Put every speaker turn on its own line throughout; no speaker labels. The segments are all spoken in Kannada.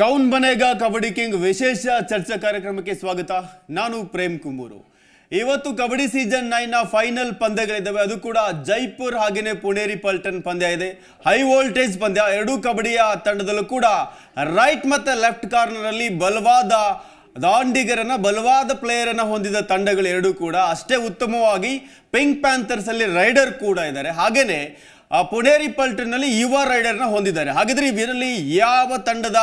ಕೌನ್ ಬನೇಗ ಕಬಡ್ಡಿ ಕಿಂಗ್ ವಿಶೇಷ ಚರ್ಚಾ ಕಾರ್ಯಕ್ರಮಕ್ಕೆ ಸ್ವಾಗತ ನಾನು ಪ್ರೇಮ್ ಕುಂಬೂರು ಇವತ್ತು ಕಬಡ್ಡಿ ಸೀಸನ್ ನ ಫೈನಲ್ ಪಂದ್ಯಗಳಿದ್ದಾವೆ ಅದು ಕೂಡ ಜೈಪುರ್ ಹಾಗೆಯೇ ಪುಣೇರಿ ಪಲ್ಟನ್ ಪಂದ್ಯ ಇದೆ ಹೈ ವೋಲ್ಟೇಜ್ ಪಂದ್ಯ ಎರಡೂ ಕಬಡ್ಡಿಯ ತಂಡದಲ್ಲೂ ಕೂಡ ರೈಟ್ ಮತ್ತು ಲೆಫ್ಟ್ ಅಲ್ಲಿ ಬಲವಾದ ದಾಂಡಿಗರನ್ನ ಬಲವಾದ ಪ್ಲೇಯರನ್ನು ಹೊಂದಿದ ತಂಡಗಳು ಎರಡೂ ಕೂಡ ಅಷ್ಟೇ ಉತ್ತಮವಾಗಿ ಪಿಂಕ್ ಪ್ಯಾಂಥರ್ಸಲ್ಲಿ ರೈಡರ್ ಕೂಡ ಇದ್ದಾರೆ ಹಾಗೆಯೇ ಪುಣೇರಿ ಪಲ್ಟಿನಲ್ಲಿ ಯುವ ರೈಡರ್ನ ಹೊಂದಿದ್ದಾರೆ ಹಾಗಿದ್ರೆ ಇವರಲ್ಲಿ ಯಾವ ತಂಡದ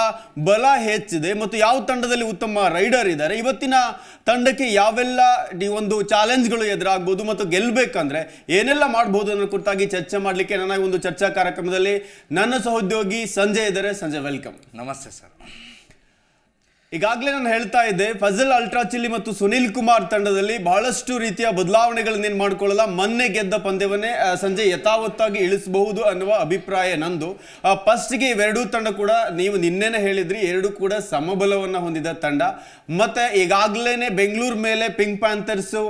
ಬಲ ಹೆಚ್ಚಿದೆ ಮತ್ತು ಯಾವ ತಂಡದಲ್ಲಿ ಉತ್ತಮ ರೈಡರ್ ಇದ್ದಾರೆ ಇವತ್ತಿನ ತಂಡಕ್ಕೆ ಯಾವೆಲ್ಲ ಒಂದು ಚಾಲೆಂಜ್ಗಳು ಎದುರಾಗ್ಬೋದು ಮತ್ತು ಗೆಲ್ಲಬೇಕಂದ್ರೆ ಏನೆಲ್ಲ ಮಾಡ್ಬೋದು ಅನ್ನೋ ಕುರಿತಾಗಿ ಚರ್ಚೆ ಮಾಡಲಿಕ್ಕೆ ನನ್ನ ಒಂದು ಚರ್ಚಾ ಕಾರ್ಯಕ್ರಮದಲ್ಲಿ ನನ್ನ ಸಹೋದ್ಯೋಗಿ ಸಂಜಯ್ ಇದ್ದಾರೆ ಸಂಜಯ್ ವೆಲ್ಕಮ್ ನಮಸ್ತೆ ಸರ್ ಈಗಾಗಲೇ ನಾನು ಹೇಳ್ತಾ ಇದ್ದೆ ಫಜಲ್ ಅಲ್ಟ್ರಾ ಚಿಲ್ಲಿ ಮತ್ತು ಸುನಿಲ್ ಕುಮಾರ್ ತಂಡದಲ್ಲಿ ಬಹಳಷ್ಟು ರೀತಿಯ ಬದಲಾವಣೆಗಳನ್ನೇನು ಮಾಡ್ಕೊಳ್ಳಲ್ಲ ಮೊನ್ನೆ ಗೆದ್ದ ಪಂದ್ಯವನ್ನೇ ಸಂಜೆ ಯಥಾವತ್ತಾಗಿ ಇಳಿಸಬಹುದು ಅನ್ನುವ ಅಭಿಪ್ರಾಯ ನಂದು ಫಸ್ಟ್ಗೆ ಇವೆರಡೂ ತಂಡ ಕೂಡ ನೀವು ನಿನ್ನೆನೇ ಹೇಳಿದ್ರಿ ಎರಡೂ ಕೂಡ ಸಮಬಲವನ್ನು ಹೊಂದಿದ ತಂಡ ಮತ್ತು ಈಗಾಗಲೇ ಬೆಂಗಳೂರು ಮೇಲೆ ಪಿಂಕ್ ಪ್ಯಾಂಥರ್ಸು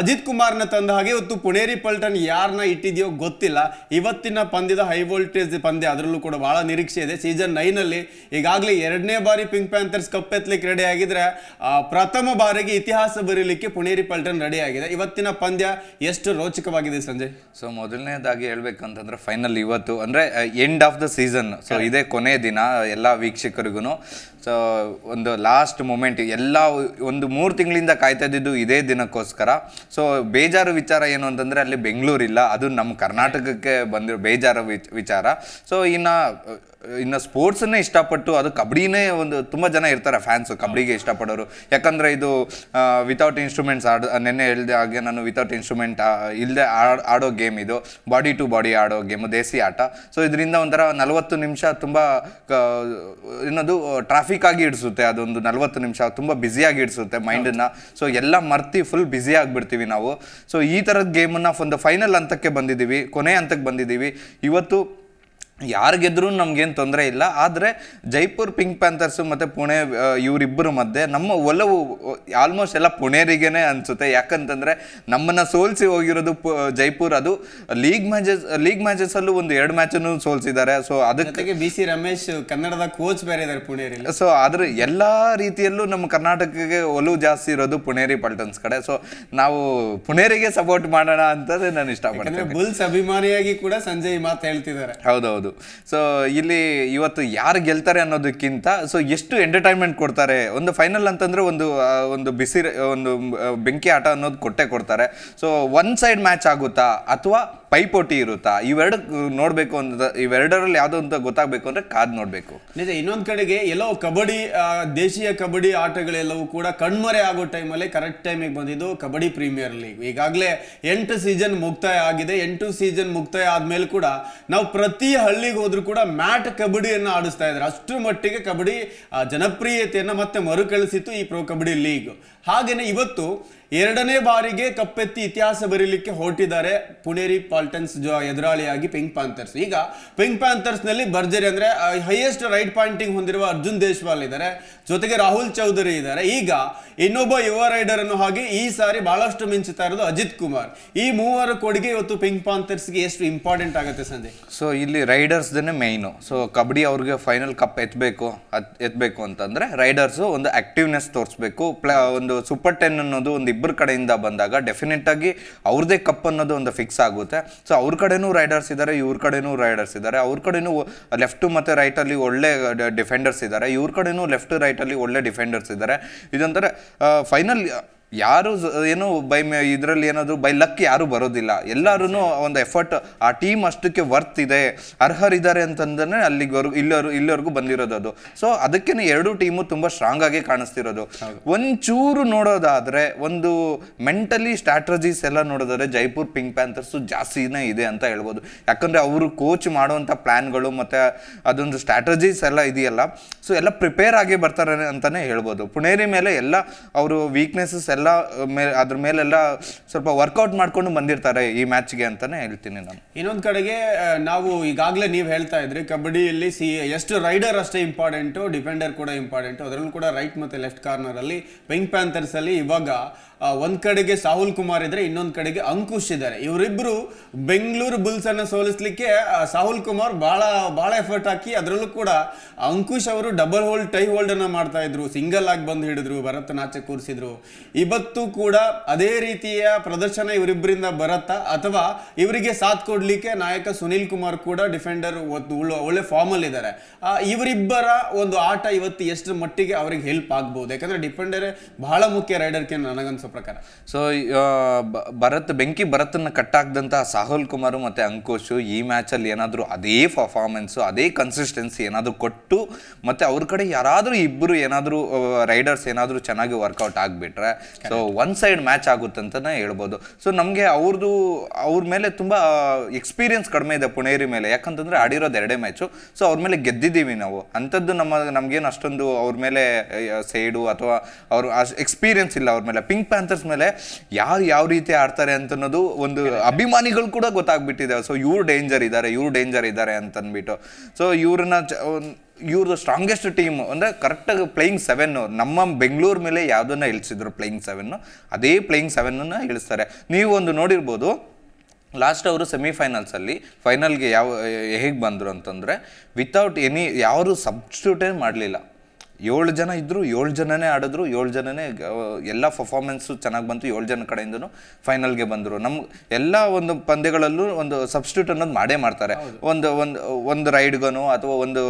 ಅಜಿತ್ ಕುಮಾರ್ನ ತಂದ ಹಾಗೆ ಇವತ್ತು ಪುಣೇರಿ ಪಲ್ಟನ್ ಯಾರನ್ನ ಇಟ್ಟಿದೆಯೋ ಗೊತ್ತಿಲ್ಲ ಇವತ್ತಿನ ಪಂದ್ಯದ ಹೈ ವೋಲ್ಟೇಜ್ ಪಂದ್ಯ ಅದರಲ್ಲೂ ಕೂಡ ಬಹಳ ನಿರೀಕ್ಷೆ ಇದೆ ಸೀಸನ್ ನೈನಲ್ಲಿ ಈಗಾಗಲೇ ಎರಡನೇ ಬಾರಿ ಪಿಂಕ್ ಪ್ಯಾಂಥರ್ಸ್ ಕಪ್ಪೆ ಎತ್ತಲಿಕ್ಕೆ ರೆಡಿ ಆಗಿದ್ರೆ ಪ್ರಥಮ ಬಾರಿಗೆ ಇತಿಹಾಸ ಬರೀಲಿಕ್ಕೆ ಪುಣೇರಿ ಪಲ್ಟನ್ ರೆಡಿ ಆಗಿದೆ ಇವತ್ತಿನ ಪಂದ್ಯ ಎಷ್ಟು ರೋಚಕವಾಗಿದೆ ಸಂಜೆ ಸೊ ಮೊದಲನೇದಾಗಿ ಹೇಳ್ಬೇಕಂತಂದ್ರೆ
ಫೈನಲ್ ಇವತ್ತು ಅಂದ್ರೆ end of the season so ಇದೇ ಕೊನೆ ದಿನ ಎಲ್ಲ ವೀಕ್ಷಕರಿಗೂ ಸೊ ಒಂದು ಲಾಸ್ಟ್ ಮೂಮೆಂಟ್ ಎಲ್ಲ ಒಂದು ಮೂರು ತಿಂಗಳಿಂದ ಕಾಯ್ತಾ ಇದ್ದಿದ್ದು ಇದೇ ದಿನಕ್ಕೋಸ್ಕರ ಸೊ ಬೇಜಾರು ವಿಚಾರ ಏನು ಅಂತಂದರೆ ಅಲ್ಲಿ ಬೆಂಗಳೂರಿಲ್ಲ ಅದು ನಮ್ಮ ಕರ್ನಾಟಕಕ್ಕೆ ಬಂದಿರೋ ಬೇಜಾರು ವಿಚಾರ ಸೊ ಇನ್ನು ಇನ್ನು ಸ್ಪೋರ್ಟ್ಸನ್ನೇ ಇಷ್ಟಪಟ್ಟು ಅದು ಕಬಡ್ಡಿನೇ ಒಂದು ತುಂಬ ಜನ ಇರ್ತಾರೆ ಫ್ಯಾನ್ಸು ಕಬಡ್ಡಿಗೆ ಇಷ್ಟಪಡೋರು ಯಾಕಂದರೆ ಇದು ವಿತೌಟ್ ಇನ್ಸ್ಟ್ರೂಮೆಂಟ್ಸ್ ಆಡ ನೆನ್ನೆ ಹೇಳಿದೆ ಹಾಗೆ ನಾನು ವಿತೌಟ್ ಇನ್ಸ್ಟ್ರೂಮೆಂಟ್ ಇಲ್ಲದೆ ಆಡೋ ಗೇಮ್ ಇದು ಬಾಡಿ ಟು ಬಾಡಿ ಆಡೋ ಗೇಮು ದೇಸಿ ಆಟ ಸೊ ಇದರಿಂದ ಒಂಥರ ನಲವತ್ತು ನಿಮಿಷ ತುಂಬ ಏನದು ಟ್ರಾಫಿಕ್ ಆಗಿ ಇಡಿಸುತ್ತೆ ಅದೊಂದು ನಲವತ್ತು ನಿಮಿಷ ತುಂಬ ಬ್ಯುಸಿಯಾಗಿ ಇಡಿಸುತ್ತೆ ಮೈಂಡನ್ನು ಸೊ ಎಲ್ಲ ಮರ್ತಿ ಫುಲ್ ಬ್ಯುಸಿ ಆಗಿಬಿಡ್ತೀವಿ ನಾವು ಸೊ ಈ ಥರದ ಗೇಮನ್ನು ಒಂದು ಫೈನಲ್ ಹಂತಕ್ಕೆ ಬಂದಿದ್ದೀವಿ ಕೊನೆ ಹಂತಕ್ಕೆ ಬಂದಿದ್ದೀವಿ ಇವತ್ತು ಯಾರು ಗೆದ್ರೂ ಏನು ತೊಂದರೆ ಇಲ್ಲ ಆದರೆ ಜೈಪುರ್ ಪಿಂಕ್ ಪ್ಯಾಂಥರ್ಸು ಮತ್ತು ಪುಣೆ ಇವರಿಬ್ಬರ ಮಧ್ಯೆ ನಮ್ಮ ಒಲವು ಆಲ್ಮೋಸ್ಟ್ ಎಲ್ಲ ಪುಣೆರಿಗೇ ಅನಿಸುತ್ತೆ ಯಾಕಂತಂದರೆ ನಮ್ಮನ್ನು ಸೋಲಿಸಿ ಹೋಗಿರೋದು ಜೈಪುರ್ ಅದು ಲೀಗ್ ಮ್ಯಾಚಸ್ ಲೀಗ್ ಮ್ಯಾಚಸ್ಸಲ್ಲೂ ಒಂದು ಎರಡು ಮ್ಯಾಚನ್ನು ಸೋಲಿಸಿದ್ದಾರೆ ಸೊ ಅದಕ್ಕೆ
ಬಿ ಸಿ ರಮೇಶ್ ಕನ್ನಡದ ಕೋಚ್ ಬೇರೆ ಇದ್ದಾರೆ ಪುಣೇರಿ ಸೊ ಆದರೆ
ಎಲ್ಲ ರೀತಿಯಲ್ಲೂ ನಮ್ಮ ಕರ್ನಾಟಕಕ್ಕೆ ಒಲವು ಜಾಸ್ತಿ ಇರೋದು ಪುಣೇರಿ ಪಲ್ಟನ್ಸ್ ಕಡೆ ಸೊ ನಾವು ಪುಣೇರಿಗೆ ಸಪೋರ್ಟ್ ಮಾಡೋಣ ಅಂತದೇ ನಾನು ಇಷ್ಟಪಡ್ತೀನಿ
ಬುಲ್ಸ್ ಅಭಿಮಾನಿಯಾಗಿ ಕೂಡ ಸಂಜಯ್ ಮಾತು ಹೇಳ್ತಿದ್ದಾರೆ
ಹೌದೌದು ಹೇಳ್ಬೋದು ಸೊ ಇಲ್ಲಿ ಇವತ್ತು ಯಾರು ಗೆಲ್ತಾರೆ ಅನ್ನೋದಕ್ಕಿಂತ ಸೊ ಎಷ್ಟು ಎಂಟರ್ಟೈನ್ಮೆಂಟ್ ಕೊಡ್ತಾರೆ ಒಂದು ಫೈನಲ್ ಅಂತಂದರೆ ಒಂದು ಒಂದು ಬಿಸಿ ಒಂದು ಬೆಂಕಿ ಆಟ ಅನ್ನೋದು ಕೊಟ್ಟೆ ಕೊಡ್ತಾರೆ ಸೊ ಒನ್ ಸೈಡ್ ಮ್ಯಾಚ್ ಆಗುತ್ತಾ ಅಥವಾ ಪೈಪೋಟಿ ಇರುತ್ತಾ ಇವೆರಡು ನೋಡಬೇಕು ಅಂತ ಇವೆರಡರಲ್ಲಿ ಯಾವ್ದು ಅಂತ ಗೊತ್ತಾಗಬೇಕು ಅಂದ್ರೆ ಕಾದ್ ನೋಡಬೇಕು
ನಿಜ ಇನ್ನೊಂದು ಕಡೆಗೆ ಎಲ್ಲೋ ಕಬಡ್ಡಿ ದೇಶೀಯ ಕಬಡ್ಡಿ ಆಟಗಳೆಲ್ಲವೂ ಕೂಡ ಕಣ್ಮರೆ ಆಗೋ ಟೈಮಲ್ಲಿ ಕರೆಕ್ಟ್ ಟೈಮಿಗೆ ಬಂದಿದ್ದು ಕಬಡ್ಡಿ ಪ್ರೀಮಿಯರ್ ಲೀಗ್ ಈಗಾಗಲೇ ಎಂಟು ಸೀಸನ್ ಮುಕ್ತಾಯ ಆಗಿದೆ ಎಂಟು ಸೀಸನ್ ಮುಕ್ತಾಯ ಆದ್ಮೇಲೆ ಕೂಡ ನಾವು ಪ್ರತಿ ಹಳ್ಳಿಗೆ ಹೋದರೂ ಕೂಡ ಮ್ಯಾಟ್ ಕಬಡ್ಡಿಯನ್ನು ಆಡಿಸ್ತಾ ಇದ್ದಾರೆ ಅಷ್ಟು ಮಟ್ಟಿಗೆ ಕಬಡ್ಡಿ ಜನಪ್ರಿಯತೆಯನ್ನು ಮತ್ತೆ ಮರುಕಳಿಸಿತ್ತು ಈ ಪ್ರೋ ಕಬಡ್ಡಿ ಲೀಗ್ ಹಾಗೆಯೇ ಇವತ್ತು ಎರಡನೇ ಬಾರಿಗೆ ಕಪ್ಪೆತ್ತಿ ಇತಿಹಾಸ ಬರೀಲಿಕ್ಕೆ ಹೊರಟಿದ್ದಾರೆ ಪುಣೇರಿ ಪಾಲ್ಟನ್ಸ್ ಜೊ ಎದುರಾಳಿಯಾಗಿ ಪಿಂಕ್ ಪ್ಯಾಂಥರ್ಸ್ ಈಗ ಪಿಂಕ್ ಪ್ಯಾಂಥರ್ಸ್ನಲ್ಲಿ ಭರ್ಜರಿ ಅಂದರೆ ಹೈಯೆಸ್ಟ್ ರೈಟ್ ಪಾಯಿಂಟಿಂಗ್ ಹೊಂದಿರುವ ಅರ್ಜುನ್ ದೇಶ್ವಾಲ್ ಇದ್ದಾರೆ ಜೊತೆಗೆ ರಾಹುಲ್ ಚೌಧರಿ ಇದ್ದಾರೆ ಈಗ ಇನ್ನೊಬ್ಬ ಯುವ ರೈಡರ್ ಅನ್ನು ಹಾಗೆ ಈ ಸಾರಿ ಬಹಳಷ್ಟು ಮಿಂಚುತ್ತಾ ಇರೋದು ಅಜಿತ್ ಕುಮಾರ್ ಈ ಮೂವರ ಕೊಡುಗೆ ಇವತ್ತು ಪಿಂಕ್ ಪ್ಯಾಂಥರ್ಸ್ಗೆ ಎಷ್ಟು ಇಂಪಾರ್ಟೆಂಟ್ ಆಗುತ್ತೆ ಸಂಜೆ
ಸೊ ಇಲ್ಲಿ ರೈಡರ್ಸ್ದೇ ಮೈನು ಸೊ ಕಬಡ್ಡಿ ಅವ್ರಿಗೆ ಫೈನಲ್ ಕಪ್ ಎತ್ತಬೇಕು ಎತ್ತಬೇಕು ಅಂತಂದರೆ ರೈಡರ್ಸು ಒಂದು ಆ್ಯಕ್ಟಿವ್ನೆಸ್ ತೋರಿಸ್ಬೇಕು ಪ್ಲ ಒಂದು ಒಂದು ಸೂಪರ್ ಟೆನ್ ಅನ್ನೋದು ಒಂದು ಇಬ್ಬರ ಕಡೆಯಿಂದ ಬಂದಾಗ ಡೆಫಿನೆಟ್ ಆಗಿ ಅವ್ರದೇ ಕಪ್ ಅನ್ನೋದು ಒಂದು ಫಿಕ್ಸ್ ಆಗುತ್ತೆ ಸೊ ಅವ್ರ ಕಡೆನೂ ರೈಡರ್ಸ್ ಇದ್ದಾರೆ ಇವ್ರ ಕಡೆನೂ ರೈಡರ್ಸ್ ಇದ್ದಾರೆ ಅವ್ರ ಕಡೆನೂ ಮತ್ತೆ ಮತ್ತು ರೈಟಲ್ಲಿ ಒಳ್ಳೆ ಡಿಫೆಂಡರ್ಸ್ ಇದ್ದಾರೆ ಇವ್ರ ಕಡೆನೂ ಲೆಫ್ಟ್ ರೈಟಲ್ಲಿ ಒಳ್ಳೆ ಡಿಫೆಂಡರ್ಸ್ ಇದ್ದಾರೆ ಇದೊಂಥರ ಫೈನಲ್ ಯಾರು ಏನು ಬೈ ಇದರಲ್ಲಿ ಏನಾದರೂ ಬೈ ಲಕ್ ಯಾರು ಬರೋದಿಲ್ಲ ಎಲ್ಲರೂ ಒಂದು ಎಫರ್ಟ್ ಆ ಟೀಮ್ ಅಷ್ಟಕ್ಕೆ ವರ್ತ್ ಇದೆ ಅರ್ಹರಿದ್ದಾರೆ ಅಂತಂದ್ರೆ ಅಲ್ಲಿಗೆ ಇಲ್ಲರು ಇಲ್ಲಿವರೆಗೂ ಬಂದಿರೋದು ಅದು ಸೊ ಅದಕ್ಕೆ ಎರಡೂ ಟೀಮು ತುಂಬ ಸ್ಟ್ರಾಂಗ್ ಆಗಿ ಕಾಣಿಸ್ತಿರೋದು ಒಂಚೂರು ನೋಡೋದಾದ್ರೆ ಒಂದು ಮೆಂಟಲಿ ಸ್ಟ್ರಾಟಜೀಸ್ ಎಲ್ಲ ನೋಡೋದಾದ್ರೆ ಜೈಪುರ್ ಪಿಂಕ್ ಪ್ಯಾಂಥರ್ಸು ಜಾಸ್ತಿನೇ ಇದೆ ಅಂತ ಹೇಳ್ಬೋದು ಯಾಕಂದರೆ ಅವರು ಕೋಚ್ ಮಾಡುವಂಥ ಪ್ಲ್ಯಾನ್ಗಳು ಮತ್ತು ಅದೊಂದು ಸ್ಟ್ರಾಟಜೀಸ್ ಎಲ್ಲ ಇದೆಯಲ್ಲ ಸೊ ಎಲ್ಲ ಪ್ರಿಪೇರ್ ಆಗಿ ಬರ್ತಾರೆ ಅಂತಲೇ ಹೇಳ್ಬೋದು ಪುಣೇರಿ ಮೇಲೆ ಎಲ್ಲ ಅವರು ವೀಕ್ನೆಸಸ್ ಎಲ್ಲ ಎಲ್ಲ ಮೇಲೆ ಅದ್ರ ಮೇಲೆಲ್ಲ ಸ್ವಲ್ಪ ವರ್ಕೌಟ್ ಮಾಡ್ಕೊಂಡು ಬಂದಿರ್ತಾರೆ ಈ ಮ್ಯಾಚ್ಗೆ ಅಂತಾನೆ ಹೇಳ್ತೀನಿ ನಾನು
ಇನ್ನೊಂದು ಕಡೆಗೆ ನಾವು ಈಗಾಗಲೇ ನೀವು ಹೇಳ್ತಾ ಇದ್ರಿ ಕಬಡ್ಡಿಯಲ್ಲಿ ಸಿ ಎಷ್ಟು ರೈಡರ್ ಅಷ್ಟೇ ಇಂಪಾರ್ಟೆಂಟು ಡಿಫೆಂಡರ್ ಕೂಡ ಇಂಪಾರ್ಟೆಂಟು ಅದರಲ್ಲೂ ಕೂಡ ರೈಟ್ ಮತ್ತು ಲೆಫ್ಟ್ ಕಾರ್ನರಲ್ಲಿ ಪಿಂಕ್ ಪ್ಯಾಂಥರ್ಸಲ್ಲಿ ಇವಾಗ ಒಂದ್ ಕಡೆಗೆ ಸಾಹುಲ್ ಕುಮಾರ್ ಇದ್ರೆ ಇನ್ನೊಂದು ಕಡೆಗೆ ಅಂಕುಶ್ ಇದ್ದಾರೆ ಇವರಿಬ್ಬರು ಬೆಂಗಳೂರು ಬುಲ್ಸ್ ಅನ್ನು ಸೋಲಿಸಲಿಕ್ಕೆ ಸಾಹುಲ್ ಕುಮಾರ್ ಬಹಳ ಬಹಳ ಎಫರ್ಟ್ ಹಾಕಿ ಅದರಲ್ಲೂ ಕೂಡ ಅಂಕುಶ್ ಅವರು ಡಬಲ್ ಹೋಲ್ಡ್ ಟೈ ಹೋಲ್ಡ್ ಅನ್ನ ಮಾಡ್ತಾ ಇದ್ರು ಸಿಂಗಲ್ ಆಗಿ ಬಂದು ಹಿಡಿದ್ರು ನಾಚೆ ಕೂರಿಸಿದ್ರು ಇವತ್ತು ಕೂಡ ಅದೇ ರೀತಿಯ ಪ್ರದರ್ಶನ ಇವರಿಬ್ಬರಿಂದ ಬರತ್ತಾ ಅಥವಾ ಇವರಿಗೆ ಸಾಥ್ ಕೊಡ್ಲಿಕ್ಕೆ ನಾಯಕ ಸುನೀಲ್ ಕುಮಾರ್ ಕೂಡ ಡಿಫೆಂಡರ್ ಒಳ್ಳೆ ಫಾರ್ಮ್ ಅಲ್ಲಿ ಇದ್ದಾರೆ ಇವರಿಬ್ಬರ ಒಂದು ಆಟ ಇವತ್ತು ಎಷ್ಟು ಮಟ್ಟಿಗೆ ಅವರಿಗೆ ಹೆಲ್ಪ್ ಆಗ್ಬಹುದು ಯಾಕಂದ್ರೆ ಡಿಫೆಂಡರ್ ಬಹಳ ಮುಖ್ಯ ರೈಡರ್ ಕೆ ನನಗನ್ಸ ಪ್ರಕಾರ ಸೊ
ಭರತ್ ಬೆಂಕಿ ಕಟ್ ಕಟ್ಟಾಕ್ದಂತಹ ಸಾಹುಲ್ ಕುಮಾರ್ ಮತ್ತೆ ಅಂಕೋಶು ಈ ಮ್ಯಾಚಲ್ಲಿ ಏನಾದರೂ ಅದೇ ಪರ್ಫಾರ್ಮೆನ್ಸು ಅದೇ ಕನ್ಸಿಸ್ಟೆನ್ಸಿ ಏನಾದರೂ ಕೊಟ್ಟು ಮತ್ತೆ ಅವ್ರ ಕಡೆ ಯಾರಾದರೂ ಇಬ್ಬರು ಏನಾದ್ರೂ ರೈಡರ್ಸ್ ಏನಾದ್ರೂ ಚೆನ್ನಾಗಿ ವರ್ಕೌಟ್ ಆಗಿಬಿಟ್ರೆ ಸೊ ಒನ್ ಸೈಡ್ ಮ್ಯಾಚ್ ಆಗುತ್ತಂತ ಹೇಳ್ಬೋದು ಸೊ ನಮಗೆ ಅವ್ರದ್ದು ಅವ್ರ ಮೇಲೆ ತುಂಬಾ ಎಕ್ಸ್ಪೀರಿಯನ್ಸ್ ಕಡಿಮೆ ಇದೆ ಪುಣೇರಿ ಮೇಲೆ ಯಾಕಂತಂದ್ರೆ ಆಡಿರೋದು ಎರಡೇ ಮ್ಯಾಚು ಸೊ ಅವ್ರ ಮೇಲೆ ಗೆದ್ದಿದ್ದೀವಿ ನಾವು ಅಂಥದ್ದು ನಮ್ಮ ನಮಗೇನು ಅಷ್ಟೊಂದು ಅವ್ರ ಮೇಲೆ ಸೈಡು ಅಥವಾ ಅವ್ರ ಎಕ್ಸ್ಪೀರಿಯನ್ಸ್ ಇಲ್ಲ ಅವ್ರ ಮೇಲೆ ಪಿಂಕ್ ಪ್ಯಾನ್ ಪ್ಯಾಂಥರ್ಸ್ ಮೇಲೆ ಯಾರು ಯಾವ ರೀತಿ ಆಡ್ತಾರೆ ಅಂತ ಅನ್ನೋದು ಒಂದು ಅಭಿಮಾನಿಗಳು ಕೂಡ ಗೊತ್ತಾಗ್ಬಿಟ್ಟಿದೆ ಸೊ ಇವ್ರು ಡೇಂಜರ್ ಇದ್ದಾರೆ ಇವ್ರು ಡೇಂಜರ್ ಇದ್ದಾರೆ ಅಂತಂದ್ಬಿಟ್ಟು ಸೊ ಇವ್ರನ್ನ ಇವ್ರದ್ದು ಸ್ಟ್ರಾಂಗೆಸ್ಟ್ ಟೀಮ್ ಅಂದರೆ ಕರೆಕ್ಟಾಗಿ ಪ್ಲೇಯಿಂಗ್ ಸೆವೆನ್ನು ನಮ್ಮ ಬೆಂಗಳೂರು ಮೇಲೆ ಯಾವುದನ್ನ ಇಳಿಸಿದ್ರು ಪ್ಲೇಯಿಂಗ್ ಸೆವೆನ್ನು ಅದೇ ಪ್ಲೇಯಿಂಗ್ ಸೆವೆನ್ನ ಇಳಿಸ್ತಾರೆ ನೀವು ಒಂದು ನೋಡಿರ್ಬೋದು ಲಾಸ್ಟ್ ಅವರು ಸೆಮಿಫೈನಲ್ಸಲ್ಲಿ ಫೈನಲ್ಗೆ ಯಾವ ಹೇಗೆ ಬಂದರು ಅಂತಂದರೆ ವಿತೌಟ್ ಎನಿ ಯಾರು ಸಬ್ಸ್ಟ್ಯೂಟೇ ಮಾಡಲಿಲ್ಲ ಏಳು ಜನ ಇದ್ದರು ಏಳು ಜನನೇ ಆಡಿದ್ರು ಏಳು ಜನನೇ ಎಲ್ಲ ಪರ್ಫಾರ್ಮೆನ್ಸು ಚೆನ್ನಾಗಿ ಬಂತು ಏಳು ಜನ ಕಡೆಯಿಂದನು ಫೈನಲ್ಗೆ ಬಂದರು ನಮ್ಮ ಎಲ್ಲ ಒಂದು ಪಂದ್ಯಗಳಲ್ಲೂ ಒಂದು ಸಬ್ಸ್ಟ್ಯೂಟ್ ಅನ್ನೋದು ಮಾಡೇ ಮಾಡ್ತಾರೆ ಒಂದು ಒಂದು ಒಂದು ರೈಡ್ಗನೋ ಅಥವಾ ಒಂದು